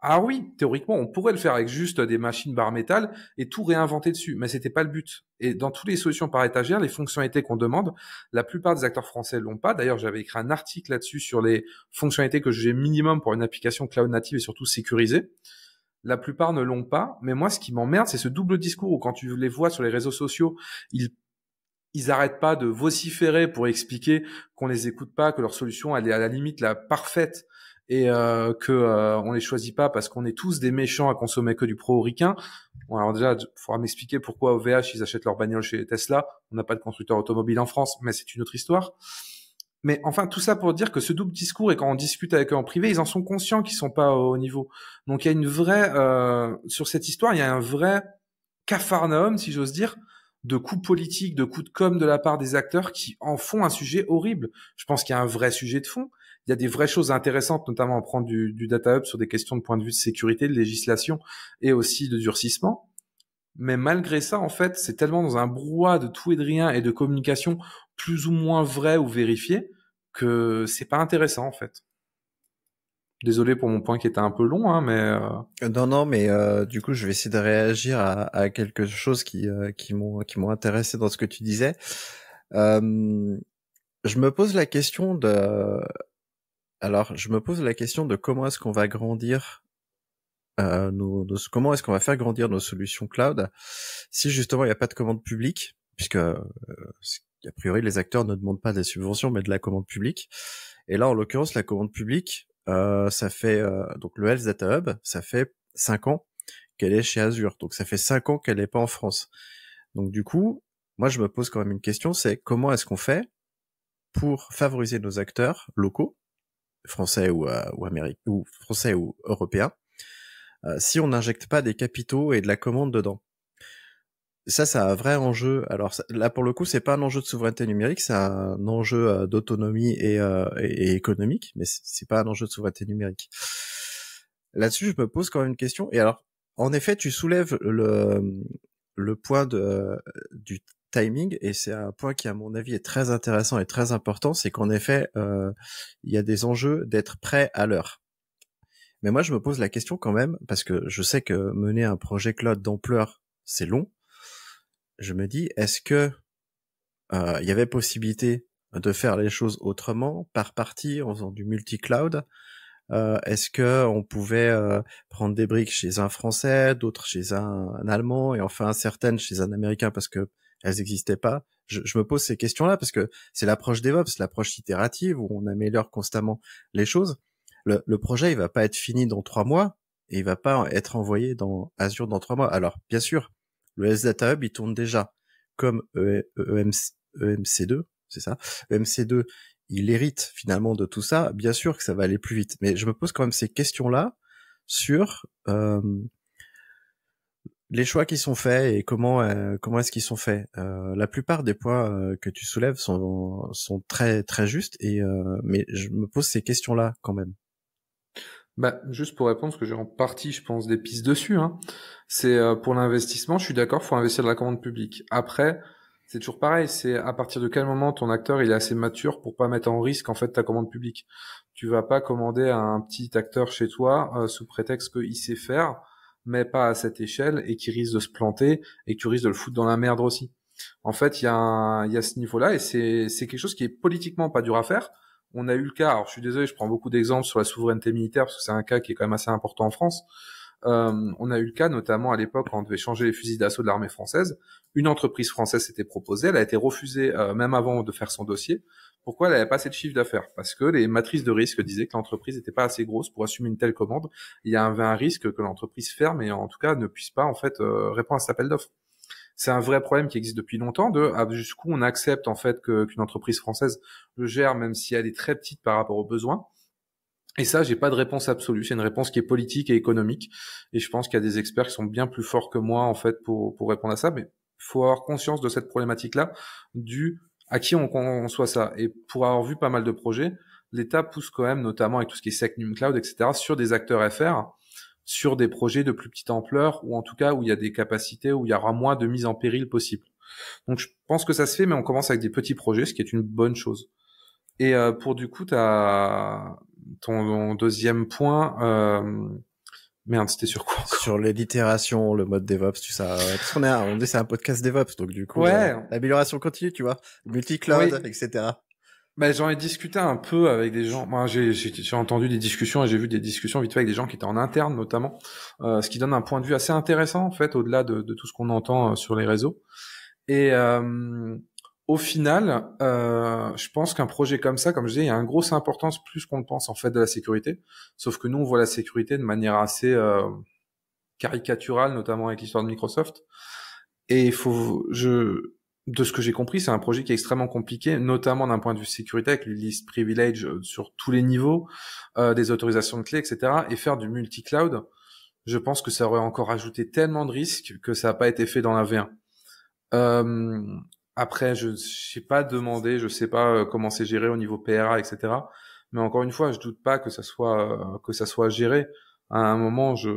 ah oui, théoriquement, on pourrait le faire avec juste des machines bar métal et tout réinventer dessus, mais c'était pas le but. Et dans toutes les solutions par étagère, les fonctionnalités qu'on demande, la plupart des acteurs français l'ont pas. D'ailleurs, j'avais écrit un article là-dessus sur les fonctionnalités que j'ai minimum pour une application cloud native et surtout sécurisée. La plupart ne l'ont pas, mais moi, ce qui m'emmerde, c'est ce double discours où quand tu les vois sur les réseaux sociaux, ils ils arrêtent pas de vociférer pour expliquer qu'on les écoute pas, que leur solution elle est à la limite la parfaite et euh, que euh, on les choisit pas parce qu'on est tous des méchants à consommer que du pro-ricain. Bon, alors déjà, il faudra m'expliquer pourquoi au OVH ils achètent leur bagnole chez Tesla. On n'a pas de constructeur automobile en France, mais c'est une autre histoire. Mais enfin, tout ça pour dire que ce double discours, et quand on discute avec eux en privé, ils en sont conscients qu'ils sont pas au niveau. Donc il y a une vraie, euh, sur cette histoire, il y a un vrai cafarnaum, si j'ose dire, de coups politiques, de coups de com de la part des acteurs qui en font un sujet horrible. Je pense qu'il y a un vrai sujet de fond il y a des vraies choses intéressantes, notamment en prendre du, data hub sur des questions de point de vue de sécurité, de législation et aussi de durcissement. Mais malgré ça, en fait, c'est tellement dans un brouhaha de tout et de rien et de communication plus ou moins vraie ou vérifiée que c'est pas intéressant, en fait. Désolé pour mon point qui était un peu long, hein, mais euh, euh, non, non, mais euh, du coup, je vais essayer de réagir à, à quelque chose qui qui m'ont qui m'ont intéressé dans ce que tu disais. je me pose la question de alors, je me pose la question de comment est-ce qu'on va grandir euh, nos, comment est-ce qu'on va faire grandir nos solutions cloud si justement il n'y a pas de commande publique, puisque euh, a priori les acteurs ne demandent pas des subventions mais de la commande publique. Et là, en l'occurrence, la commande publique, euh, ça fait donc le Health Data Hub, ça fait cinq ans qu'elle est chez Azure, donc ça fait cinq ans qu'elle n'est pas en France. Donc du coup, moi je me pose quand même une question, c'est comment est-ce qu'on fait pour favoriser nos acteurs locaux français ou, euh, ou, américain ou français ou européen, euh, si on n'injecte pas des capitaux et de la commande dedans. Ça, c'est un vrai enjeu. Alors là, pour le coup, c'est pas un enjeu de souveraineté numérique, c'est un enjeu euh, d'autonomie et, et, et, économique, mais c'est pas un enjeu de souveraineté numérique. Là-dessus, je me pose quand même une question. Et alors, en effet, tu soulèves le, le point de, du, timing, et c'est un point qui, à mon avis, est très intéressant et très important, c'est qu'en effet, euh, il y a des enjeux d'être prêt à l'heure. Mais moi, je me pose la question quand même, parce que je sais que mener un projet cloud d'ampleur, c'est long. Je me dis, est-ce que euh, il y avait possibilité de faire les choses autrement, par partie, en faisant du multi-cloud euh, Est-ce que on pouvait euh, prendre des briques chez un Français, d'autres chez un, un Allemand, et enfin certaines chez un Américain, parce que elles n'existaient pas. Je, me pose ces questions-là parce que c'est l'approche DevOps, l'approche itérative où on améliore constamment les choses. Le, projet, il va pas être fini dans trois mois et il va pas être envoyé dans Azure dans trois mois. Alors, bien sûr, le S-Data Hub, il tourne déjà comme EMC, e 2 e c'est ça EMC2, il hérite finalement de tout ça. Bien sûr que ça va aller plus vite, mais je me pose quand même ces questions-là sur euh, les choix qui sont faits et comment euh, comment est-ce qu'ils sont faits. Euh, la plupart des points euh, que tu soulèves sont sont très très justes et mais je me pose ces questions là quand même. Bah, juste pour répondre, parce que j'ai en partie, je pense, des pistes dessus. Hein, c'est pour l'investissement, je suis d'accord, faut investir de la commande publique. Après, c'est toujours pareil. C'est à partir de quel moment ton acteur il est assez mature pour pas mettre en risque en fait ta commande publique. Tu vas pas commander à un petit acteur chez toi sous prétexte qu'il sait faire mais pas à cette échelle, et qui risque de se planter, et qui risque de le foutre dans la merde aussi. En fait, il y, a, ce niveau-là, et c'est quelque chose qui est politiquement pas dur à faire. On a eu le cas, alors je suis désolé, je prends beaucoup d'exemples sur la souveraineté militaire, parce que c'est un cas qui est quand même assez important en France. Euh, on a eu le cas notamment à l'époque quand on devait changer les fusils d'assaut de l'armée française. Une entreprise française s'était proposée, elle a été refusée euh, même avant de faire son dossier pourquoi elle n'avait pas assez de chiffre d'affaires Parce que les matrices de risque disaient que l'entreprise n'était pas assez grosse pour assumer une telle commande. Il y avait un risque que l'entreprise ferme et en tout cas ne puisse pas en fait euh, répondre à cet appel d'offres. C'est un vrai problème qui existe depuis longtemps de ah, jusqu'où on accepte en fait qu'une entreprise française le gère même si elle est très petite par rapport aux besoins. Et ça, j'ai pas de réponse absolue. C'est une réponse qui est politique et économique. Et je pense qu'il y a des experts qui sont bien plus forts que moi en fait pour pour répondre à ça. Mais faut avoir conscience de cette problématique-là du à qui on conçoit ça. Et pour avoir vu pas mal de projets, l'État pousse quand même, notamment avec tout ce qui est SecNum Cloud, etc., sur des acteurs FR, sur des projets de plus petite ampleur, ou en tout cas où il y a des capacités, où il y aura moins de mise en péril possible. Donc je pense que ça se fait, mais on commence avec des petits projets, ce qui est une bonne chose. Et euh, pour du coup, tu as ton, deuxième point, euh, Merde, c'était sur quoi Sur l'allitération, le mode DevOps, tout ça. Parce qu'on est, on dit c'est un podcast DevOps, donc du coup, ouais. Euh, l'amélioration continue, tu vois, multi etc. Ben j'en ai discuté un peu avec des gens. Moi, j'ai, j'ai entendu des discussions et j'ai vu des discussions vite fait avec des gens qui étaient en interne notamment, euh, ce qui donne un point de vue assez intéressant en fait, au-delà de, tout ce qu'on entend euh, sur les réseaux. Et euh, au final, euh, je pense qu'un projet comme ça, comme je disais, il y a une grosse importance plus qu'on le pense en fait de la sécurité. Sauf que nous, on voit la sécurité de manière assez euh, caricaturale, notamment avec l'histoire de Microsoft. Et il faut, je, de ce que j'ai compris, c'est un projet qui est extrêmement compliqué, notamment d'un point de vue sécurité, avec les listes privilèges euh, sur tous les niveaux, des autorisations de clés, etc. Et faire du multi-cloud, je pense que ça aurait encore ajouté tellement de risques que ça n'a pas été fait dans la V1. Euh, après, je ne sais pas demander, je ne sais pas comment c'est géré au niveau PRA, etc. Mais encore une fois, je doute pas que ça soit euh, que ça soit géré. À un moment, je,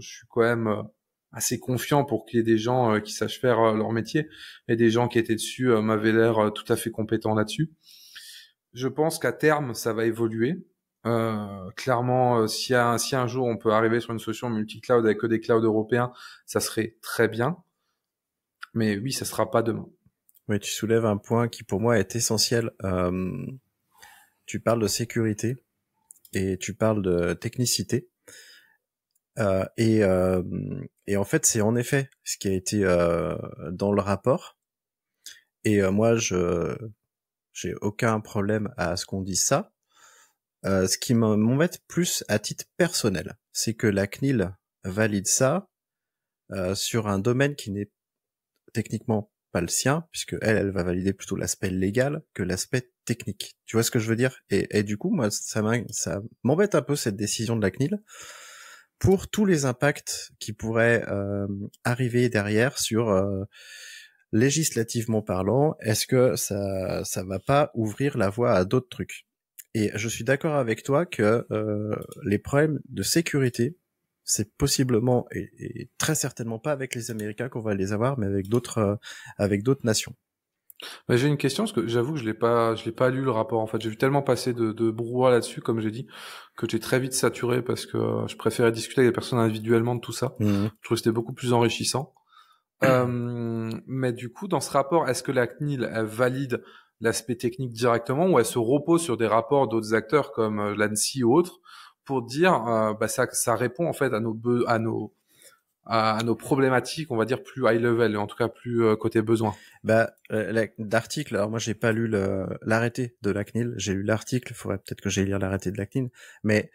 suis quand même euh, assez confiant pour qu'il y ait des gens euh, qui sachent faire leur métier et des gens qui étaient dessus m'avaient l'air tout à fait compétents là-dessus. Je pense qu'à terme, ça va évoluer. Euh, clairement, si, un, si jour on peut arriver sur une solution multi-cloud avec que des clouds européens, ça serait très bien. Mais oui, ça sera pas demain. Oui, tu soulèves un point qui pour moi est essentiel. Euh, tu parles de sécurité et tu parles de technicité. Euh, et, euh, et, en fait, c'est en effet ce qui a été dans le rapport. Et moi, je j'ai aucun problème à ce qu'on dise ça. ce qui m'embête plus à titre personnel, c'est que la CNIL valide ça sur un domaine qui n'est techniquement le sien, puisque elle, va valider plutôt l'aspect légal que l'aspect technique. Tu vois ce que je veux dire et, du coup, moi, ça m'embête un peu cette décision de la CNIL pour tous les impacts qui pourraient euh, arriver derrière sur euh, législativement parlant, est-ce que ça va pas ouvrir la voie à d'autres trucs Et je suis d'accord avec toi que euh, les problèmes de sécurité c'est possiblement et, très certainement pas avec les Américains qu'on va les avoir, mais avec d'autres euh, avec d'autres nations. Bah, j'ai une question parce que j'avoue que je l'ai pas je l'ai pas lu le rapport en fait j'ai vu tellement passer de, de brouhaha là-dessus comme j'ai dit que j'ai très vite saturé parce que euh, je préférais discuter avec les personnes individuellement de tout ça mmh. je trouve que c'était beaucoup plus enrichissant euh, mais du coup dans ce rapport est-ce que la CNIL valide l'aspect technique directement ou elle se repose sur des rapports d'autres acteurs comme l'ANSI ou autres pour dire euh, bah, ça, ça répond en fait à nos à nos à, nos problématiques, on va dire plus high level, en tout cas plus euh, côté besoin. Bah, euh, l'article. Alors moi, j'ai pas lu l'arrêté de la CNIL. J'ai lu l'article. Il faudrait peut-être que j'aille lire l'arrêté de la CNIL. Mais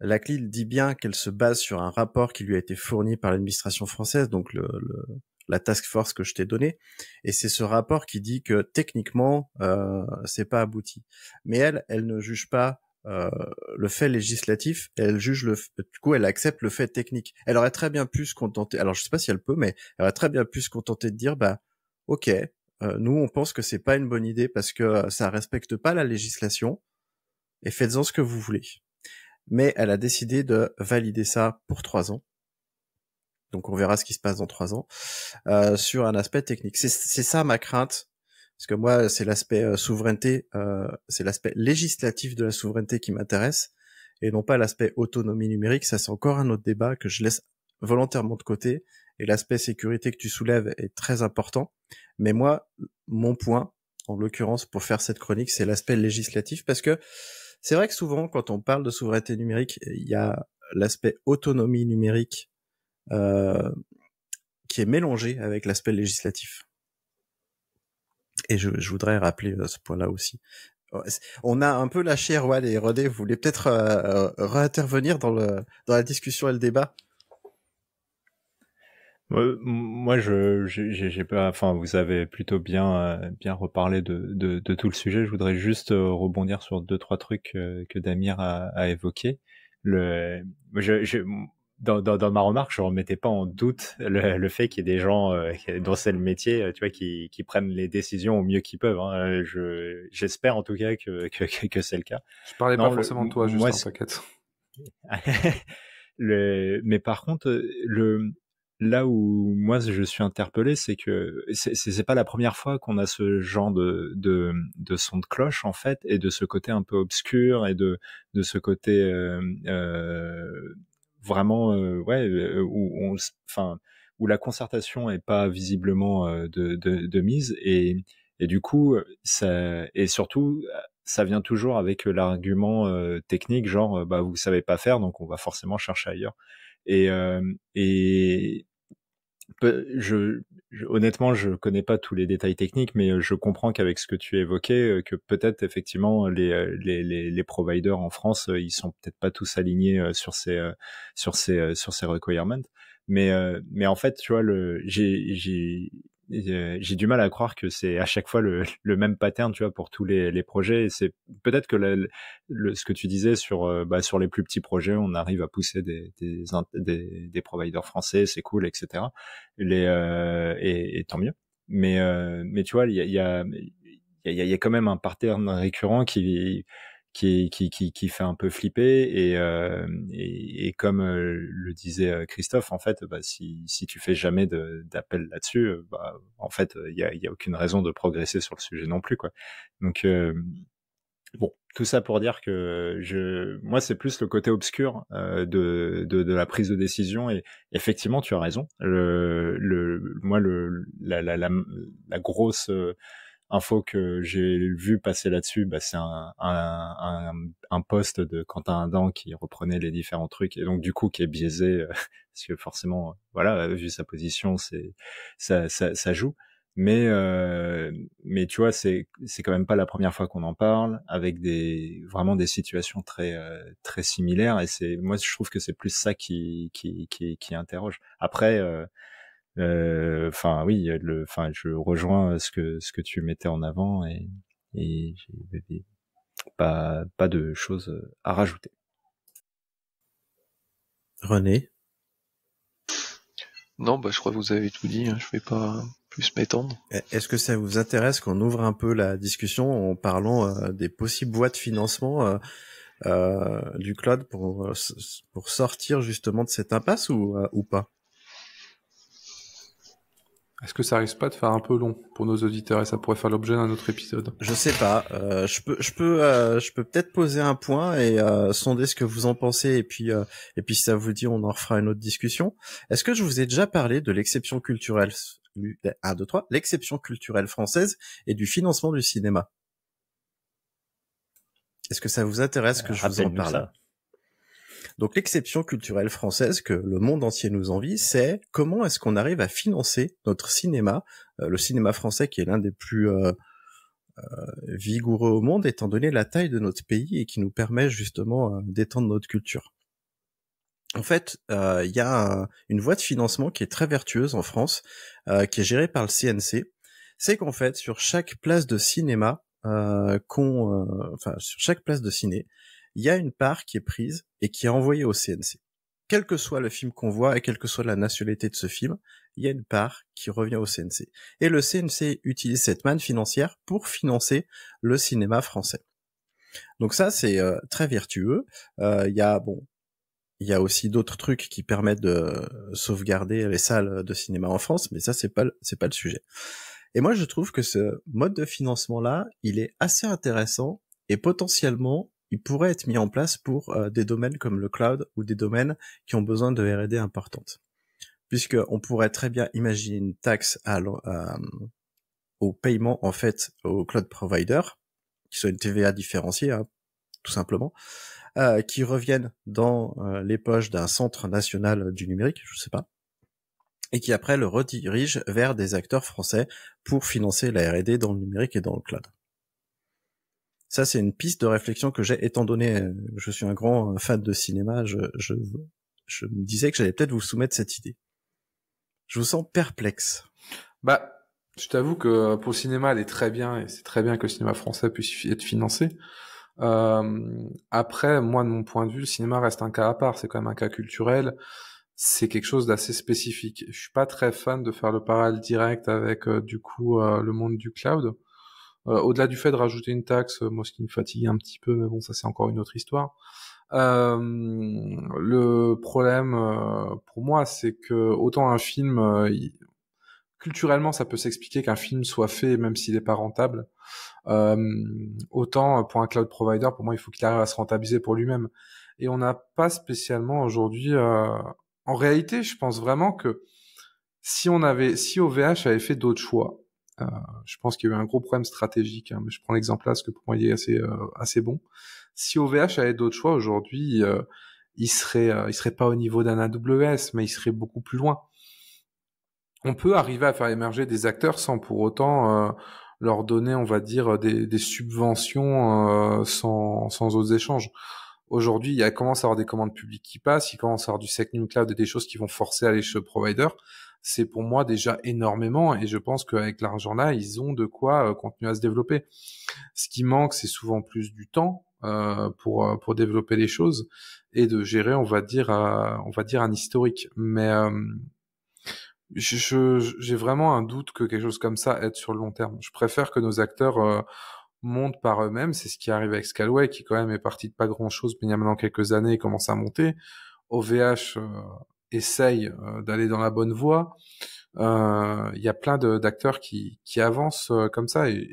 la CNIL dit bien qu'elle se base sur un rapport qui lui a été fourni par l'administration française, donc le, le, la task force que je t'ai donnée. Et c'est ce rapport qui dit que techniquement, euh, c'est pas abouti. Mais elle, elle ne juge pas euh, le fait législatif, elle juge le, du coup, elle accepte le fait technique. Elle aurait très bien pu se contenter. Alors, je sais pas si elle peut, mais elle aurait très bien pu se contenter de dire, bah, ok, euh, nous, on pense que c'est pas une bonne idée parce que euh, ça respecte pas la législation. Et faites-en ce que vous voulez. Mais elle a décidé de valider ça pour trois ans. Donc, on verra ce qui se passe dans trois ans sur un aspect technique. C'est ça ma crainte parce que moi, c'est l'aspect euh, souveraineté, euh, c'est l'aspect législatif de la souveraineté qui m'intéresse, et non pas l'aspect autonomie numérique. Ça, c'est encore un autre débat que je laisse volontairement de côté. Et l'aspect sécurité que tu soulèves est très important. Mais moi, mon point, en l'occurrence, pour faire cette chronique, c'est l'aspect législatif, parce que c'est vrai que souvent, quand on parle de souveraineté numérique, il y a l'aspect autonomie numérique euh, qui est mélangé avec l'aspect législatif. Et je, voudrais rappeler euh, ce point-là aussi. Oh, on a un peu lâché Erwan et Rodé, vous voulez peut-être euh, euh, réintervenir dans, dans la discussion et le débat moi, je, j'ai pas. Enfin, vous avez plutôt bien, bien reparlé de, tout le sujet. Je voudrais juste rebondir sur deux trois trucs que Damir a, évoqué. évoqués. Le, dans, ma remarque, je ne remettais pas en doute le, fait qu'il y ait des gens euh, dont c'est le métier, euh, tu vois, qui, prennent les décisions au mieux qu'ils peuvent. Hein. Euh, je, j'espère en tout cas que, que, c'est le cas. Je parlais pas forcément de toi, juste t'inquiète. le, mais par contre, le, là où moi je suis interpellé, c'est que c'est, n'est pas la première fois qu'on a ce genre de, de, son de cloche en fait, et de ce côté un peu obscur et de, de ce côté vraiment, euh, ouais, euh, euh, où on, enfin, où la concertation est pas visiblement de, de, de, mise et, et du coup, ça, et surtout, ça vient toujours avec l'argument technique, genre, bah, vous savez pas faire, donc on va forcément chercher ailleurs. Et, et, je, je, honnêtement, je connais pas tous les détails techniques, mais euh, je comprends qu'avec ce que tu évoquais, euh, que peut-être effectivement les, euh, les, les, les, providers en France, ils sont peut-être pas tous alignés sur ces sur ces sur ces requirements. Mais mais en fait, tu vois, le j'ai euh, j'ai du mal à croire que c'est à chaque fois le, même pattern, tu vois, pour tous les, projets. C'est peut-être que le, ce que tu disais sur euh, bah, sur les plus petits projets, on arrive à pousser des des, des, des providers français, c'est cool, etc. Les, euh, et, et, tant mieux. Mais euh, mais tu vois, il y a, y a, y a il y, a quand même un pattern récurrent qui qui, qui, qui, qui, fait un peu flipper. Et, euh, et, comme euh, le disait euh, Christophe, en fait, bah, si, si tu fais jamais d'appel là-dessus, euh, bah, en fait, il n'y a, y a aucune raison de progresser sur le sujet non plus. Quoi. Donc, bon, tout ça pour dire que je, moi, c'est plus le côté obscur de, de, de, la prise de décision. Et effectivement, tu as raison. Le, le, moi, le, la, la, la, la grosse info que j'ai vu passer là-dessus, bah, c'est un, un, un, un poste de Quentin qui reprenait les différents trucs et donc du coup qui est biaisé euh, parce que forcément, euh, voilà, vu sa position, c'est ça, ça, joue. Mais euh, mais tu vois, c'est c'est quand même pas la première fois qu'on en parle avec des vraiment des situations très très similaires et c'est moi je trouve que c'est plus ça qui qui qui, interroge. Après. Euh, enfin oui, le, enfin je rejoins ce que ce que tu mettais en avant et, j'ai pas pas de choses à rajouter. René. Non, bah, je crois que vous avez tout dit. Hein. Je vais pas plus m'étendre. E, est-ce que ça vous intéresse qu'on ouvre un peu la discussion en parlant euh, des possibles voies de financement euh, du cloud pour, pour sortir justement de cette impasse ou, ou pas est-ce que ça risque pas de faire un peu long pour nos auditeurs et ça pourrait faire l'objet d'un autre épisode Je sais pas. Euh, je peux, je peux, euh, je peux peut-être poser un point et euh, sonder ce que vous en pensez et puis et puis si ça vous dit, on en refera une autre discussion. Est-ce que je vous ai déjà parlé de l'exception culturelle l'exception culturelle française et du financement du cinéma Est-ce que ça vous intéresse que je vous en parle donc l'exception culturelle française que le monde entier nous envie, c'est comment est-ce qu'on arrive à financer notre cinéma, euh, le cinéma français qui est l'un des plus euh, euh, vigoureux au monde étant donné la taille de notre pays et qui nous permet justement d'étendre notre culture. En fait, il y a une voie de financement qui est très vertueuse en France, qui est gérée par le CNC. C'est qu'en fait, sur chaque place de cinéma, qu'on, enfin sur chaque place de ciné, il y a une part qui est prise et qui est envoyée au CNC. Quel que soit le film qu'on voit et quelle que soit la nationalité de ce film, il y a une part qui revient au CNC. Et le CNC utilise cette manne financière pour financer le cinéma français. Donc ça, c'est euh, très vertueux. Euh, il y a bon, il aussi d'autres trucs qui permettent de euh, sauvegarder les salles de cinéma en France, mais ça, c'est pas c'est pas le sujet. Et moi, je trouve que ce mode de financement là, il est assez intéressant et potentiellement il pourrait être mis en place pour euh, des domaines comme le cloud ou des domaines qui ont besoin de R&D importante. Puisqu'on pourrait très bien imaginer une taxe euh, au paiement, en fait, au cloud provider, qui soit une TVA différenciée, hein, tout simplement, euh, qui revienne dans les poches d'un centre national du numérique, je ne sais pas, et qui après le redirige vers des acteurs français pour financer la R&D dans le numérique et dans le cloud. Ça, c'est une piste de réflexion que j'ai, étant donné euh, je suis un grand euh, fan de cinéma, je, me disais que j'allais peut-être vous soumettre cette idée. Je vous sens perplexe. Bah, je t'avoue que euh, pour le cinéma, elle est très bien, et c'est très bien que le cinéma français puisse être financé. Euh, après, moi, de mon point de vue, le cinéma reste un cas à part, c'est quand même un cas culturel c'est quelque chose d'assez spécifique. Je suis pas très fan de faire le parallèle direct avec du coup le monde du cloud euh, au-delà du fait de rajouter une taxe, euh, moi ce qui me fatigue un petit peu, mais bon ça c'est encore une autre histoire. Euh, le problème pour moi, c'est que autant un film, culturellement, ça peut s'expliquer qu'un film soit fait, même s'il n'est pas rentable. autant pour un cloud provider, pour moi, il faut qu'il arrive à se rentabiliser pour lui-même. Et on n'a pas spécialement aujourd'hui. En réalité, je pense vraiment que si on avait, si OVH avait fait d'autres choix, euh, je pense qu'il y a eu un gros problème stratégique. Hein, mais je prends l'exemple là, parce que pour moi, il est assez, euh, assez bon. Si OVH avait d'autres choix aujourd'hui, euh, il serait, il serait pas au niveau d'un AWS, mais il serait beaucoup plus loin. On peut arriver à faire émerger des acteurs sans pour autant leur donner, on va dire, des, subventions sans, sans autres échanges. Aujourd'hui, il commence à avoir des commandes publiques qui passent, il commence à avoir du second Cloud et des choses qui vont forcer à aller chez le provider c'est pour moi déjà énormément et je pense qu'avec l'argent là, ils ont de quoi euh, continuer à se développer. Ce qui manque, c'est souvent plus du temps euh, pour euh, pour développer les choses et de gérer, on va dire, euh, on va dire un historique. Mais j'ai vraiment un doute que quelque chose comme ça aide sur le long terme. Je préfère que nos acteurs montent par eux-mêmes. C'est ce qui arrive avec Scalway, qui quand même est parti de pas grand-chose, mais il y a maintenant quelques années, commence à monter. OVH essaye euh, d'aller dans la bonne voie. Euh, il y a plein d'acteurs qui, avancent euh, comme ça et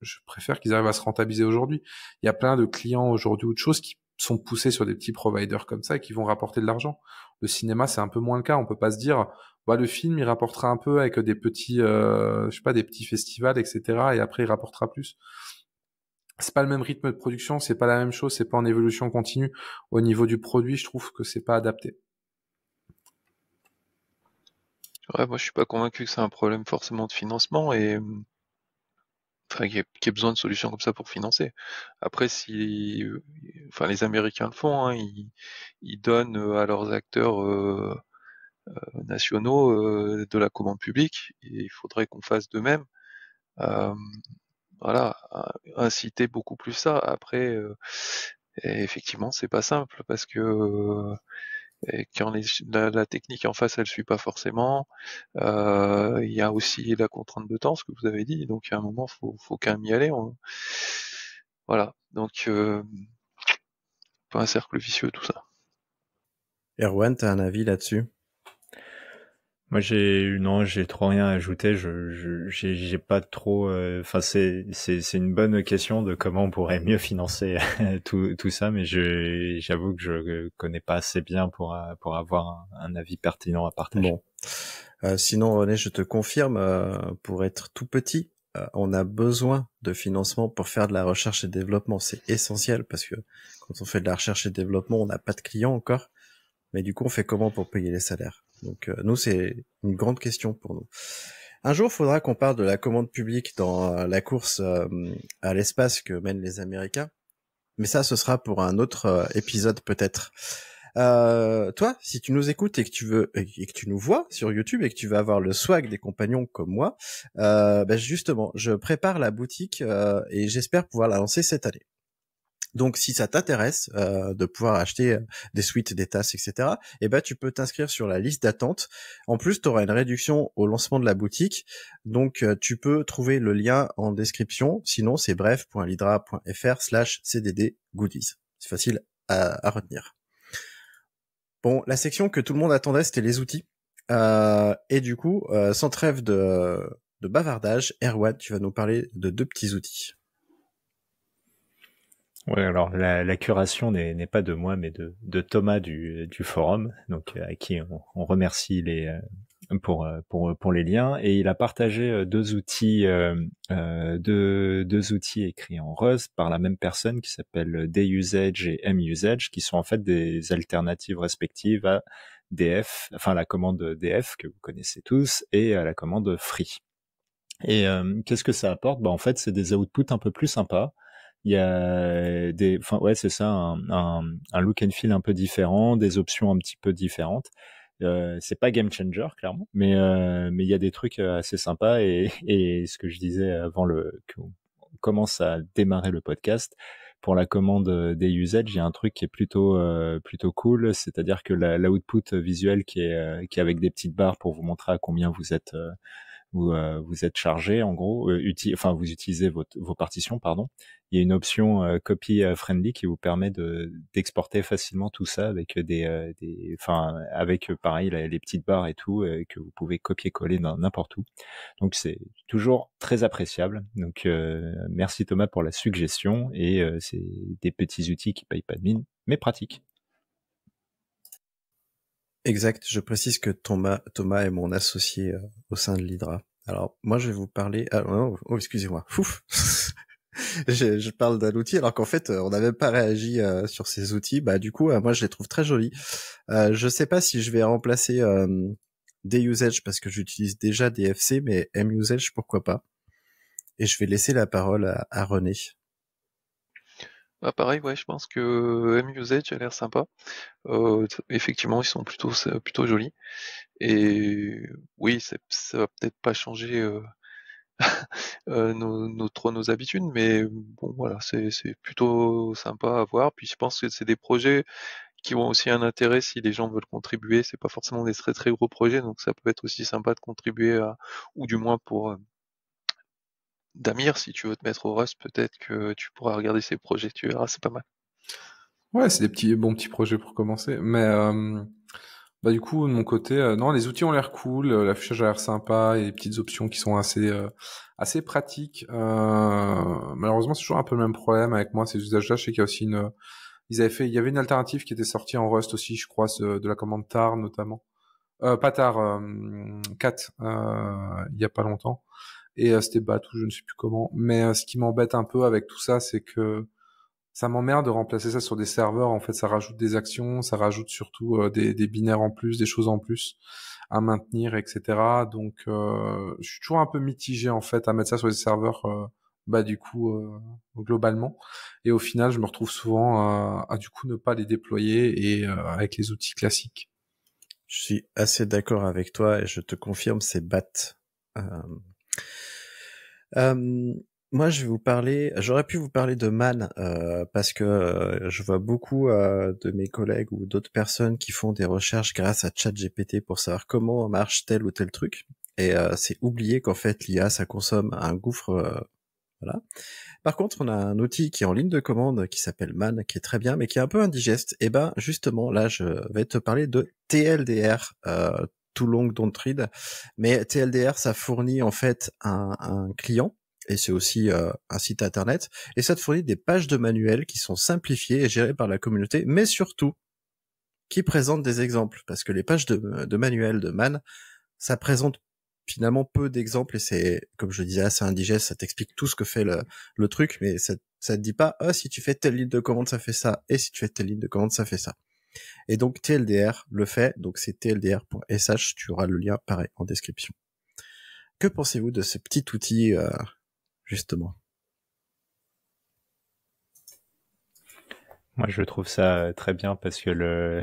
je préfère qu'ils arrivent à se rentabiliser aujourd'hui. Il y a plein de clients aujourd'hui ou de choses qui sont poussés sur des petits providers comme ça et qui vont rapporter de l'argent. Le cinéma, c'est un peu moins le cas. On peut pas se dire, bah le film, il rapportera un peu avec des petits, je sais pas, des petits festivals, etc. Et après, il rapportera plus. C'est pas le même rythme de production, c'est pas la même chose, c'est pas en évolution continue. Au niveau du produit, je trouve que c'est pas adapté. Ouais, moi je suis pas convaincu que c'est un problème forcément de financement et mmh, enfin qu'il y, ait besoin de solutions comme ça pour financer. Après, si euh, enfin les Américains le font, hein, ils, donnent euh, à leurs acteurs euh, nationaux de la commande publique il faudrait qu'on fasse de même. voilà, inciter beaucoup plus ça. Après, effectivement, c'est pas simple parce que et quand la, technique en face elle suit pas forcément. Euh, il y a aussi la contrainte de temps, ce que vous avez dit. Donc à un moment, faut, faut quand même y aller. Voilà. Donc euh, pas un cercle vicieux tout ça. Erwan, tu as un avis là-dessus moi, j'ai non, j'ai trop rien à ajouter. Je, j'ai, j'ai pas trop. Euh, enfin, c'est, c'est, c'est une bonne question de comment on pourrait mieux financer tout, tout ça, mais je, j'avoue que je euh, connais pas assez bien pour euh, pour avoir un, avis pertinent à partager. Bon. sinon, René, je te confirme, pour être tout petit, on a besoin de financement pour faire de la recherche et développement. C'est essentiel parce que quand on fait de la recherche et développement, on n'a pas de clients encore. Mais du coup, on fait comment pour payer les salaires Donc euh, nous, c'est une grande question pour nous. Un jour, il faudra qu'on parle de la commande publique dans euh, la course euh, à l'espace que mènent les Américains. Mais ça, ce sera pour un autre épisode peut-être. toi, si tu nous écoutes et que tu veux et que tu nous vois sur YouTube et que tu veux avoir le swag des compagnons comme moi, ben, justement, je prépare la boutique et j'espère pouvoir la lancer cette année. Donc, si ça t'intéresse euh, de pouvoir acheter euh, des suites, des tasses, etc., eh ben, tu peux t'inscrire sur la liste d'attente. En plus, tu auras une réduction au lancement de la boutique. Donc, euh, tu peux trouver le lien en description. Sinon, c'est bref.lidra.fr slash cdd goodies. C'est facile à, retenir. Bon, la section que tout le monde attendait, c'était les outils. et du coup, sans trêve de, de bavardage, Erwan, tu vas nous parler de deux petits outils. Ouais, alors la, curation n'est pas de moi, mais de, Thomas du, forum, donc euh, à qui on, remercie les, euh, euh, pour, les liens. Et il a partagé deux outils, euh, deux, outils écrits en Rust par la même personne qui s'appelle DUsage et MUsage, qui sont en fait des alternatives respectives à DF, enfin la commande DF que vous connaissez tous, et à la commande Free. Et qu'est-ce que ça apporte bah, En fait, c'est des outputs un peu plus sympas il y a des, enfin ouais, c'est ça, un, un, un, look and feel un peu différent, des options un petit peu différentes. Euh, c'est pas game changer clairement, mais euh, mais il y a des trucs euh, assez sympas et, et ce que je disais avant le qu'on commence à démarrer le podcast pour la commande euh, des usages, il y a un truc qui est plutôt euh, plutôt cool, c'est-à-dire que l'output visuel qui est qui est avec des petites barres pour vous montrer à combien vous êtes où euh, vous êtes chargé, en gros, euh, enfin vous utilisez votre, vos partitions, pardon. Il y a une option euh, copy euh, friendly qui vous permet d'exporter facilement tout ça avec des, des enfin avec pareil les petites barres et tout que vous pouvez copier-coller n'importe où. Donc c'est toujours très appréciable. Donc merci Thomas pour la suggestion et c'est des petits outils qui payent pas de mine mais pratiques. Exact. Je précise que Thomas, Thomas est mon associé euh, au sein de l'Hydra. Alors, moi, je vais vous parler. Ah, oh, oh, excusez-moi. Fouf. je, parle d'un outil alors qu'en fait, euh, on n'avait pas réagi euh, sur ces outils. Bah, du coup, moi, je les trouve très jolis. je je sais pas si je vais remplacer des usage parce que j'utilise déjà des FC, mais M usage pourquoi pas. Et je vais laisser la parole à René. Bah pareil, ouais, je pense que m a l'air sympa. Euh, effectivement, ils sont plutôt, plutôt jolis. Et oui, ça va peut-être pas changer euh, euh nos, nos, nos habitudes, mais bon, voilà, c'est plutôt sympa à voir. Puis je pense que c'est des projets qui ont aussi un intérêt si les gens veulent contribuer. C'est pas forcément des très très gros projets, donc ça peut être aussi sympa de contribuer à, ou du moins pour. Euh, Damir, si tu veux te mettre au Rust, peut-être que tu pourras regarder ses projets, tu verras, c'est pas mal. Ouais, c'est des petits bons petits projets pour commencer. Mais euh, bah, du coup, de mon côté, euh, non, les outils ont l'air cool, euh, l'affichage a l'air sympa, et les petites options qui sont assez, assez pratiques. malheureusement, c'est toujours un peu le même problème avec moi, ces usages-là. Je sais qu'il y a aussi une. fait, il y avait une alternative qui était sortie en Rust aussi, je crois, de la commande TAR notamment. pas TAR, 4, il n'y a pas longtemps et euh, c'était BAT ou je ne sais plus comment. Mais euh, ce qui m'embête un peu avec tout ça, c'est que ça m'emmerde de remplacer ça sur des serveurs. En fait, ça rajoute des actions, ça rajoute surtout euh, des, des, binaires en plus, des choses en plus à maintenir, etc. Donc, je suis toujours un peu mitigé en fait à mettre ça sur des serveurs. bah du coup, globalement. Et au final, je me retrouve souvent à du coup ne pas les déployer et avec les outils classiques. Je suis assez d'accord avec toi et je te confirme, c'est BAT moi, je vais vous parler. J'aurais pu vous parler de Man euh, parce que euh, je vois beaucoup euh, de mes collègues ou d'autres personnes qui font des recherches grâce à ChatGPT pour savoir comment marche tel ou tel truc. Et c'est oublié qu'en fait l'IA, ça consomme un gouffre. voilà. Par contre, on a un outil qui est en ligne de commande qui s'appelle Man, qui est très bien, mais qui est un peu indigeste. Et ben, justement, là, je vais te parler de TLDR, don't Dontride. Mais TLDR, ça fournit en fait un, client et c'est aussi euh, un site internet. Et ça te fournit des pages de manuels qui sont simplifiées et gérées par la communauté, mais surtout qui présentent des exemples. Parce que les pages de, de manuels de Man, ça présente finalement peu d'exemples et c'est, comme je disais, assez indigeste, ça t'explique tout ce que fait le, truc, mais ça, ça te dit pas, ah, si tu fais telle ligne de commande, ça fait ça, et si tu fais telle ligne de commande, ça fait ça. Et donc TLDR le fait, donc c'est tldr.sh, tu auras le lien pareil en description. Que pensez-vous de ce petit outil euh, justement Moi, je trouve ça euh, très bien parce que le,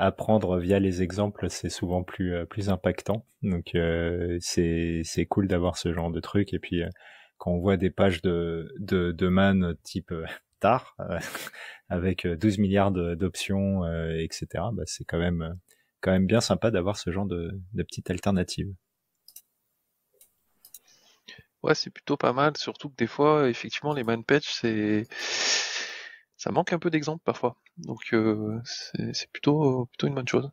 apprendre via les exemples, c'est souvent plus euh, impactant. Donc c'est cool d'avoir ce genre de truc. Et puis quand on voit des pages de de, de man type tard, euh, avec 12 euh, milliards d'options, euh, etc. Bah, c'est quand même quand même bien sympa d'avoir ce genre de, petite alternative. Ouais, c'est plutôt pas mal, surtout que des fois, effectivement, les man patch, c'est ça manque un peu d'exemple parfois. Donc c'est plutôt une bonne chose.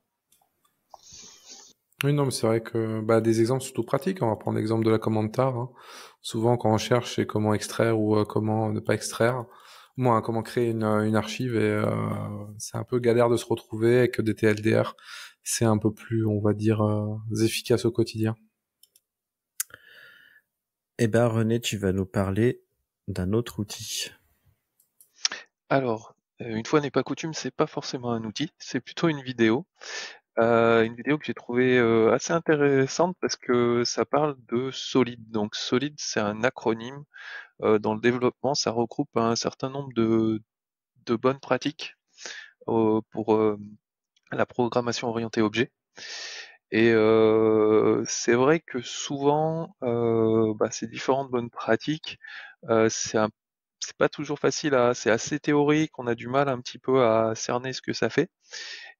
Oui, non, mais c'est vrai que bah, des exemples surtout pratiques. On va prendre l'exemple de la commande tard. Hein. Souvent, quand on cherche, c'est comment extraire ou comment ne pas extraire moi, hein, comment créer une, euh, archive et euh, c'est un peu galère de se retrouver avec des TLDR, c'est un peu plus, on va dire, euh, efficace au quotidien. Eh ben, René, tu vas nous parler d'un autre outil. Alors, une fois n'est pas coutume, c'est pas forcément un outil, c'est plutôt une vidéo. Euh, une vidéo que j'ai trouvée euh, assez intéressante parce que ça parle de SOLID. Donc SOLID, c'est un acronyme. Euh, dans le développement, ça regroupe un certain nombre de, de bonnes pratiques pour la programmation orientée objet. Et c'est vrai que souvent, bah, ces différentes bonnes pratiques, c'est c'est pas toujours facile à, c'est assez théorique, on a du mal un petit peu à cerner ce que ça fait.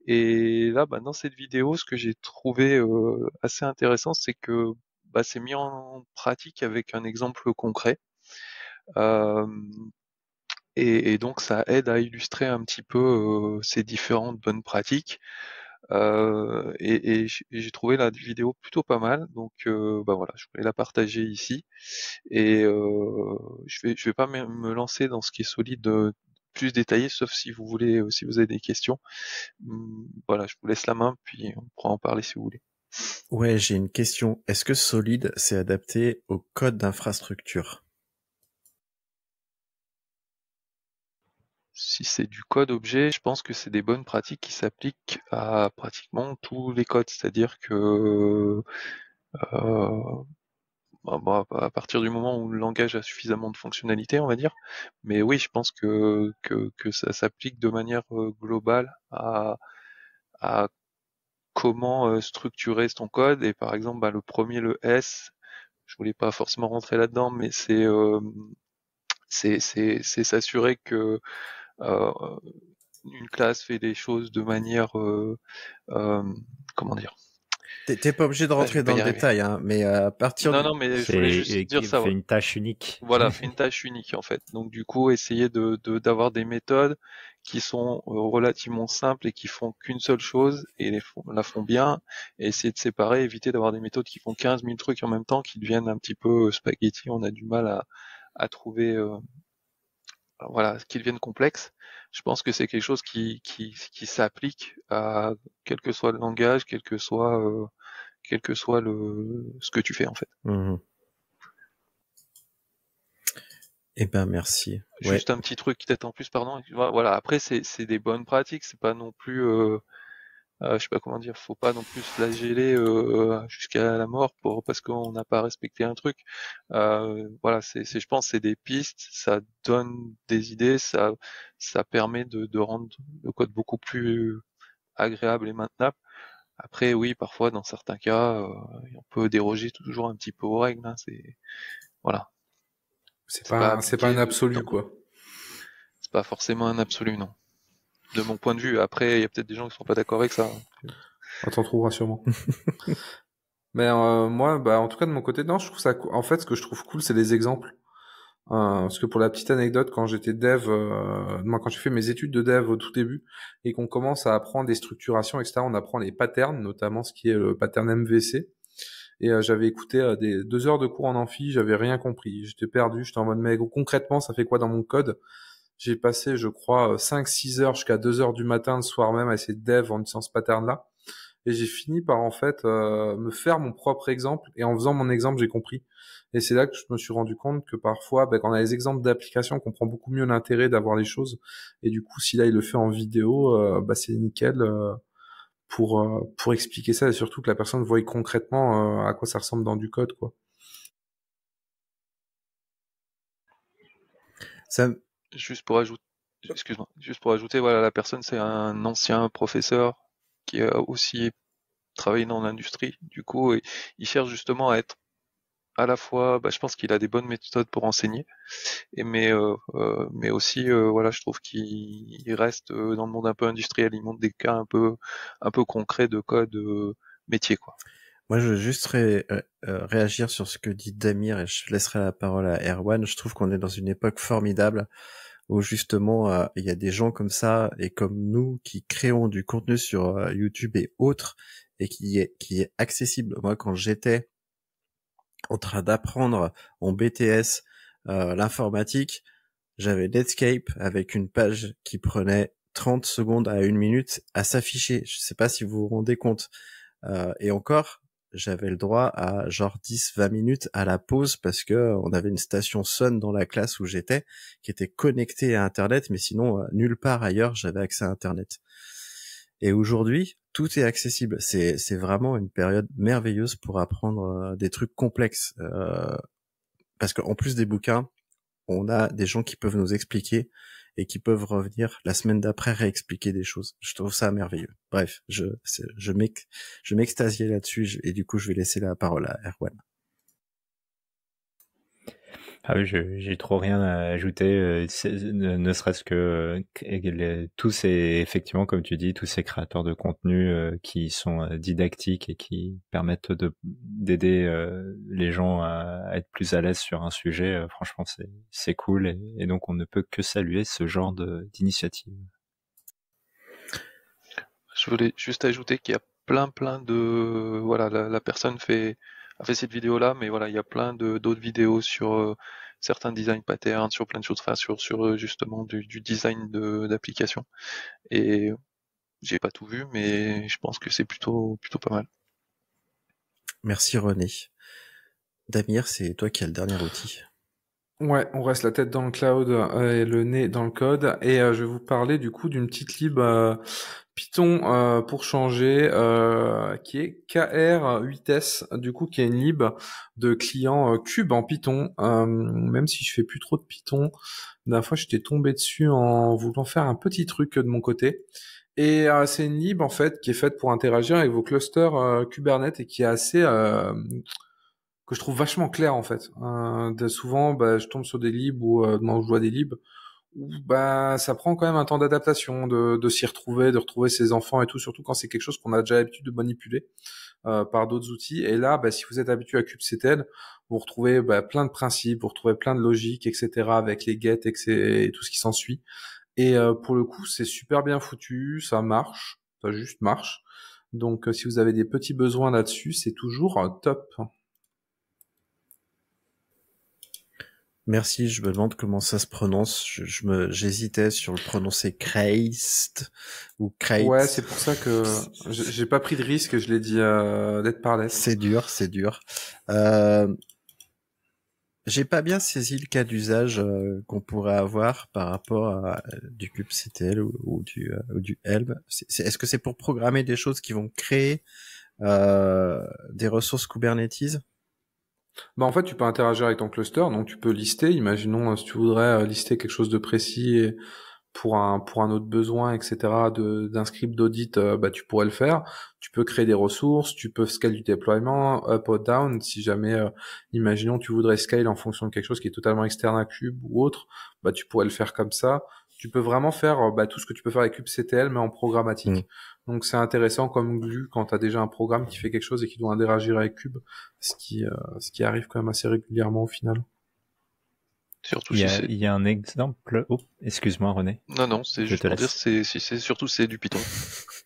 Et là, bah, dans cette vidéo, ce que j'ai trouvé euh, assez intéressant, c'est que bah, c'est mis en pratique avec un exemple concret. et, donc, ça aide à illustrer un petit peu euh, ces différentes bonnes pratiques. Euh, et, j'ai trouvé la vidéo plutôt pas mal, donc bah voilà, je voulais la partager ici. Et je vais je vais pas me lancer dans ce qui est solide plus détaillé, sauf si vous voulez, euh, si vous avez des questions. Hum, voilà, je vous laisse la main, puis on pourra en parler si vous voulez. Ouais, j'ai une question. Est-ce que solide s'est adapté au code d'infrastructure Si c'est du code objet, je pense que c'est des bonnes pratiques qui s'appliquent à pratiquement tous les codes. C'est-à-dire que euh, bah, à partir du moment où le langage a suffisamment de fonctionnalités, on va dire. Mais oui, je pense que, que, ça s'applique de manière globale à, à comment structurer son code. Et par exemple, bah, le premier, le S, je voulais pas forcément rentrer là-dedans, mais c'est s'assurer que une classe fait des choses de manière comment dire T'es pas obligé de rentrer dans le détail, hein, mais euh, à partir non, non, mais je voulais ça. une tâche unique. Voilà, fait une tâche unique en fait. Donc du coup, essayer de d'avoir des méthodes qui sont euh, relativement simples et qui font qu'une seule chose et les font, la font bien. essayer de séparer, éviter d'avoir des méthodes qui font 15 000 trucs en même temps, qui deviennent un petit peu euh, spaghetti. On a du mal à, à trouver voilà, qu'ils deviennent complexes. Je pense que c'est quelque chose qui, qui, qui s'applique à quel que soit le langage, quel que soit, euh, quel que soit le, ce que tu fais en fait. Et mmh Eh ben merci. Juste un petit truc peut-être en plus, pardon. Voilà, après c'est des bonnes pratiques, c'est pas non plus euh, euh, je sais pas comment dire, faut pas non plus la euh, jusqu'à la mort pour parce qu'on n'a pas respecté un truc. Euh, voilà, c'est, je pense, c'est des pistes, ça donne des idées, ça, ça permet de, de rendre le code beaucoup plus agréable et maintenable. Après, oui, parfois, dans certains cas, euh, on peut déroger toujours un petit peu aux règles. Hein, c'est voilà. C'est pas, c'est pas un absolu, quoi. C'est pas forcément un absolu, non de mon point de vue. Après, il y a peut-être des gens qui ne sont pas d'accord avec ça. On t'en trouvera sûrement. Mais euh, moi, bah, en tout cas de mon côté, non, je trouve ça. En fait, ce que je trouve cool, c'est les exemples. Euh, parce que pour la petite anecdote, quand j'étais dev, euh, quand j'ai fait mes études de dev au tout début et qu'on commence à apprendre des structurations, etc., on apprend les patterns, notamment ce qui est le pattern MVC. Et j'avais écouté des deux heures de cours en amphi, j'avais rien compris, j'étais perdu, j'étais en mode mais concrètement, ça fait quoi dans mon code j'ai passé, je crois, 5-6 euh, heures jusqu'à 2 heures du matin, le soir même, à essayer de dev en utilisant ce pattern-là. Et j'ai fini par, en fait, euh, me faire mon propre exemple. Et en faisant mon exemple, j'ai compris. Et c'est là que je me suis rendu compte que parfois, ben, quand on a les exemples d'applications, on comprend beaucoup mieux l'intérêt d'avoir les choses. Et du coup, si là, il le fait en vidéo, euh, bah, c'est nickel pour, pour expliquer ça. Et surtout que la personne voit concrètement à quoi ça ressemble dans du code, quoi. Ça, Juste pour ajouter, excuse-moi, juste pour ajouter, voilà, la personne, c'est un ancien professeur qui a aussi travaillé dans l'industrie, du coup, et il cherche justement à être à la fois, bah, je pense qu'il a des bonnes méthodes pour enseigner, et mais euh, euh, mais aussi, euh, voilà, je trouve qu'il reste dans le monde un peu industriel, il montre des cas un peu un peu concrets de code métier, quoi. Moi, je veux juste réagir sur ce que dit Damir et je laisserai la parole à Erwan. Je trouve qu'on est dans une époque formidable où justement euh, il y a des gens comme ça et comme nous qui créons du contenu sur euh, YouTube et autres et qui est qui est accessible. Moi, quand j'étais en train d'apprendre en BTS euh, l'informatique, j'avais Netscape avec une page qui prenait 30 secondes à une minute à s'afficher. Je ne sais pas si vous vous rendez compte. et encore, j'avais le droit à genre 10-20 minutes à la pause parce que euh, on avait une station Sun dans la classe où j'étais qui était connectée à Internet, mais sinon euh, nulle part ailleurs j'avais accès à Internet. Et aujourd'hui, tout est accessible. C'est vraiment une période merveilleuse pour apprendre euh, des trucs complexes parce qu'en plus des bouquins, on a des gens qui peuvent nous expliquer et qui peuvent revenir la semaine d'après réexpliquer des choses. Je trouve ça merveilleux. Bref, je je m'extasiais là-dessus et du coup je vais laisser la parole à Erwan. Ah oui, j'ai trop rien à ajouter, euh, ne, serait-ce que euh, tous ces, effectivement, comme tu dis, tous ces créateurs de contenu euh, qui sont didactiques et qui permettent d'aider les gens à, être plus à l'aise sur un sujet, franchement, c'est cool. Et, donc, on ne peut que saluer ce genre d'initiative. Je voulais juste ajouter qu'il y a plein, plein de... Voilà, la personne fait a fait cette vidéo là, mais voilà, il y a plein de d'autres vidéos sur euh, certains design patterns, sur plein de choses, enfin sur sur euh, justement du, du design d'application. Et j'ai pas tout vu, mais je pense que c'est plutôt plutôt pas mal. Merci René. Damir, c'est toi qui as le dernier outil. Ouais, on reste la tête dans le cloud euh, et le nez dans le code. Et euh, je vais vous parler du coup d'une petite lib euh, Python pour changer qui est KR8S, du coup qui est une lib de client cube en Python. même si je fais plus trop de Python, d'un fois j'étais tombé dessus en voulant faire un petit truc de mon côté. Et c'est une lib en fait qui est faite pour interagir avec vos clusters Kubernetes et qui est assez que je trouve vachement clair en fait. Euh, souvent, bah, je tombe sur des libres ou euh, je vois des libres où bah ça prend quand même un temps d'adaptation, de, s'y retrouver, de retrouver ses enfants et tout, surtout quand c'est quelque chose qu'on a déjà l'habitude de manipuler euh, par d'autres outils. Et là, bah, si vous êtes habitué à kubectl, vous retrouvez bah, plein de principes, vous retrouvez plein de logiques, etc. avec les guettes, et tout ce qui s'ensuit. Et pour le coup, c'est super bien foutu, ça marche, ça juste marche. Donc si vous avez des petits besoins là-dessus, c'est toujours top. Merci, je me demande comment ça se prononce. Je, j'hésitais sur le prononcer Christ ou Christ. Ouais, c'est pour ça que j'ai pas pris de risque, je l'ai dit euh, d'être par C'est dur, c'est dur. Euh, j'ai pas bien saisi le cas d'usage euh, qu'on pourrait avoir par rapport à du kubectl ou, du, ou du Helm. Est-ce que c'est pour programmer des choses qui vont créer des ressources Kubernetes bah en fait, tu peux interagir avec ton cluster, donc tu peux lister. Imaginons euh, si tu voudrais euh, lister quelque chose de précis pour un pour un autre besoin, etc. d'un script d'audit, euh, bah tu pourrais le faire. Tu peux créer des ressources, tu peux scale du déploiement, up ou down. Si jamais, imaginons, tu voudrais scale en fonction de quelque chose qui est totalement externe à Cube ou autre, bah tu pourrais le faire comme ça. Tu peux vraiment faire bah, tout ce que tu peux faire avec ctl mais en programmatique. Mmh. Donc c'est intéressant comme glue quand tu as déjà un programme qui fait quelque chose et qui doit interagir avec Cube, ce qui, euh, ce qui arrive quand même assez régulièrement au final. Surtout il, y a, il un exemple. Oh, excuse-moi René. Non, non, c'est juste pour dire c'est, c'est surtout c'est du Python.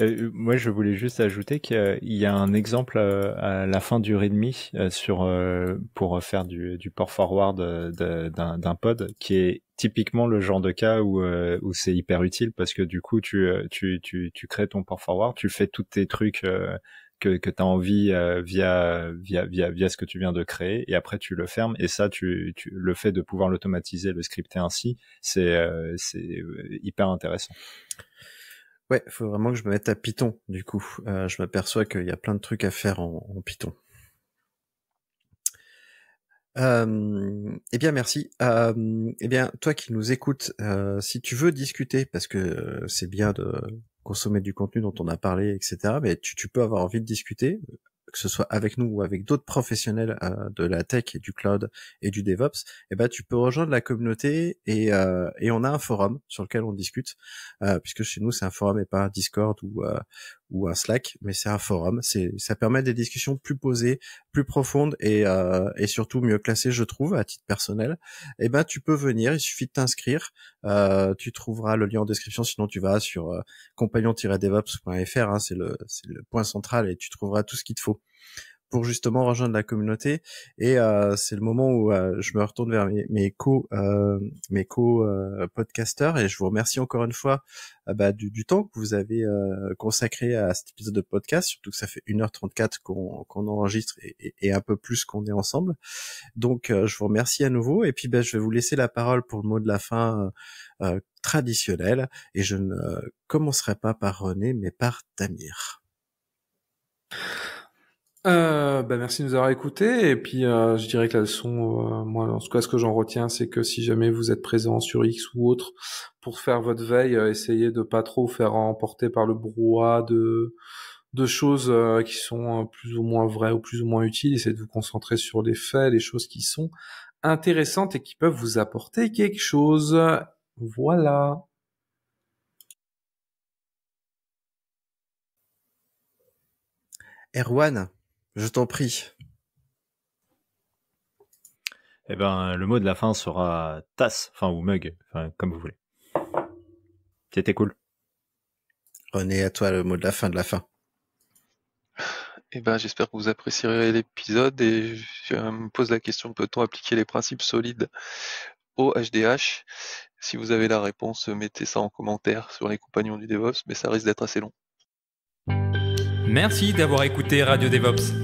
Euh, euh, moi, je voulais juste ajouter qu'il y a un exemple euh, à la fin du readme sur pour faire du, port forward d'un pod qui est typiquement le genre de cas où, c'est hyper utile parce que du coup, tu, crées ton port forward, tu fais tous tes trucs que, tu as envie via, via, ce que tu viens de créer, et après tu le fermes, et ça, le fait de pouvoir l'automatiser, le scripter ainsi, c'est hyper intéressant. Ouais, faut vraiment que je me mette à Python, du coup. Euh, je m'aperçois qu'il y a plein de trucs à faire en, en Python. Euh, eh bien, merci. Euh, eh bien, toi qui nous écoutes, si tu veux discuter, parce que c'est bien de consommer du contenu dont on a parlé, etc., mais tu, tu peux avoir envie de discuter, que ce soit avec nous ou avec d'autres professionnels euh, de la tech et du cloud et du DevOps, eh ben, tu peux rejoindre la communauté et, euh, et on a un forum sur lequel on discute, euh, puisque chez nous c'est un forum et pas un Discord ou, ou un Slack, mais c'est un forum. C'est ça permet des discussions plus posées, plus profondes euh, et, surtout mieux classées, je trouve, à titre personnel. eh ben tu peux venir, il suffit de t'inscrire. Euh, tu trouveras le lien en description, sinon tu vas sur euh, compagnon-devops.fr, hein, c'est le, le point central et tu trouveras tout ce qu'il te faut pour justement rejoindre la communauté. Et euh, c'est le moment où euh, je me retourne vers mes, mes co, euh, mes euh, podcasteurs et je vous remercie encore une fois euh, bah, du, du, temps que vous avez consacré à cet épisode de podcast, surtout que ça fait 1h34 qu'on enregistre et, et, un peu plus qu'on est ensemble. Donc je vous remercie à nouveau et puis ben je vais vous laisser la parole pour le mot de la fin traditionnel et je ne commencerai pas par René mais par Tamir. Euh, bah merci de nous avoir écoutés. Et puis, euh, je dirais que la leçon, euh, moi, en tout cas, ce que j'en retiens, c'est que si jamais vous êtes présent sur X ou autre pour faire votre veille, euh, essayez de pas trop faire emporter par le brouhaha de de choses qui sont plus ou moins vraies ou plus ou moins utiles. Essayez de vous concentrer sur les faits, les choses qui sont intéressantes et qui peuvent vous apporter quelque chose. Voilà. Erwan, je t'en prie. Eh ben, le mot de la fin sera tasse, enfin, ou mug, comme vous voulez. C'était cool. René, à toi le mot de la fin de la fin. Eh ben, j'espère que vous apprécierez l'épisode et je me pose la question, peut-on appliquer les principes solides au HDH? Si vous avez la réponse, mettez ça en commentaire sur les compagnons du DevOps, mais ça risque d'être assez long. Merci d'avoir écouté Radio DevOps.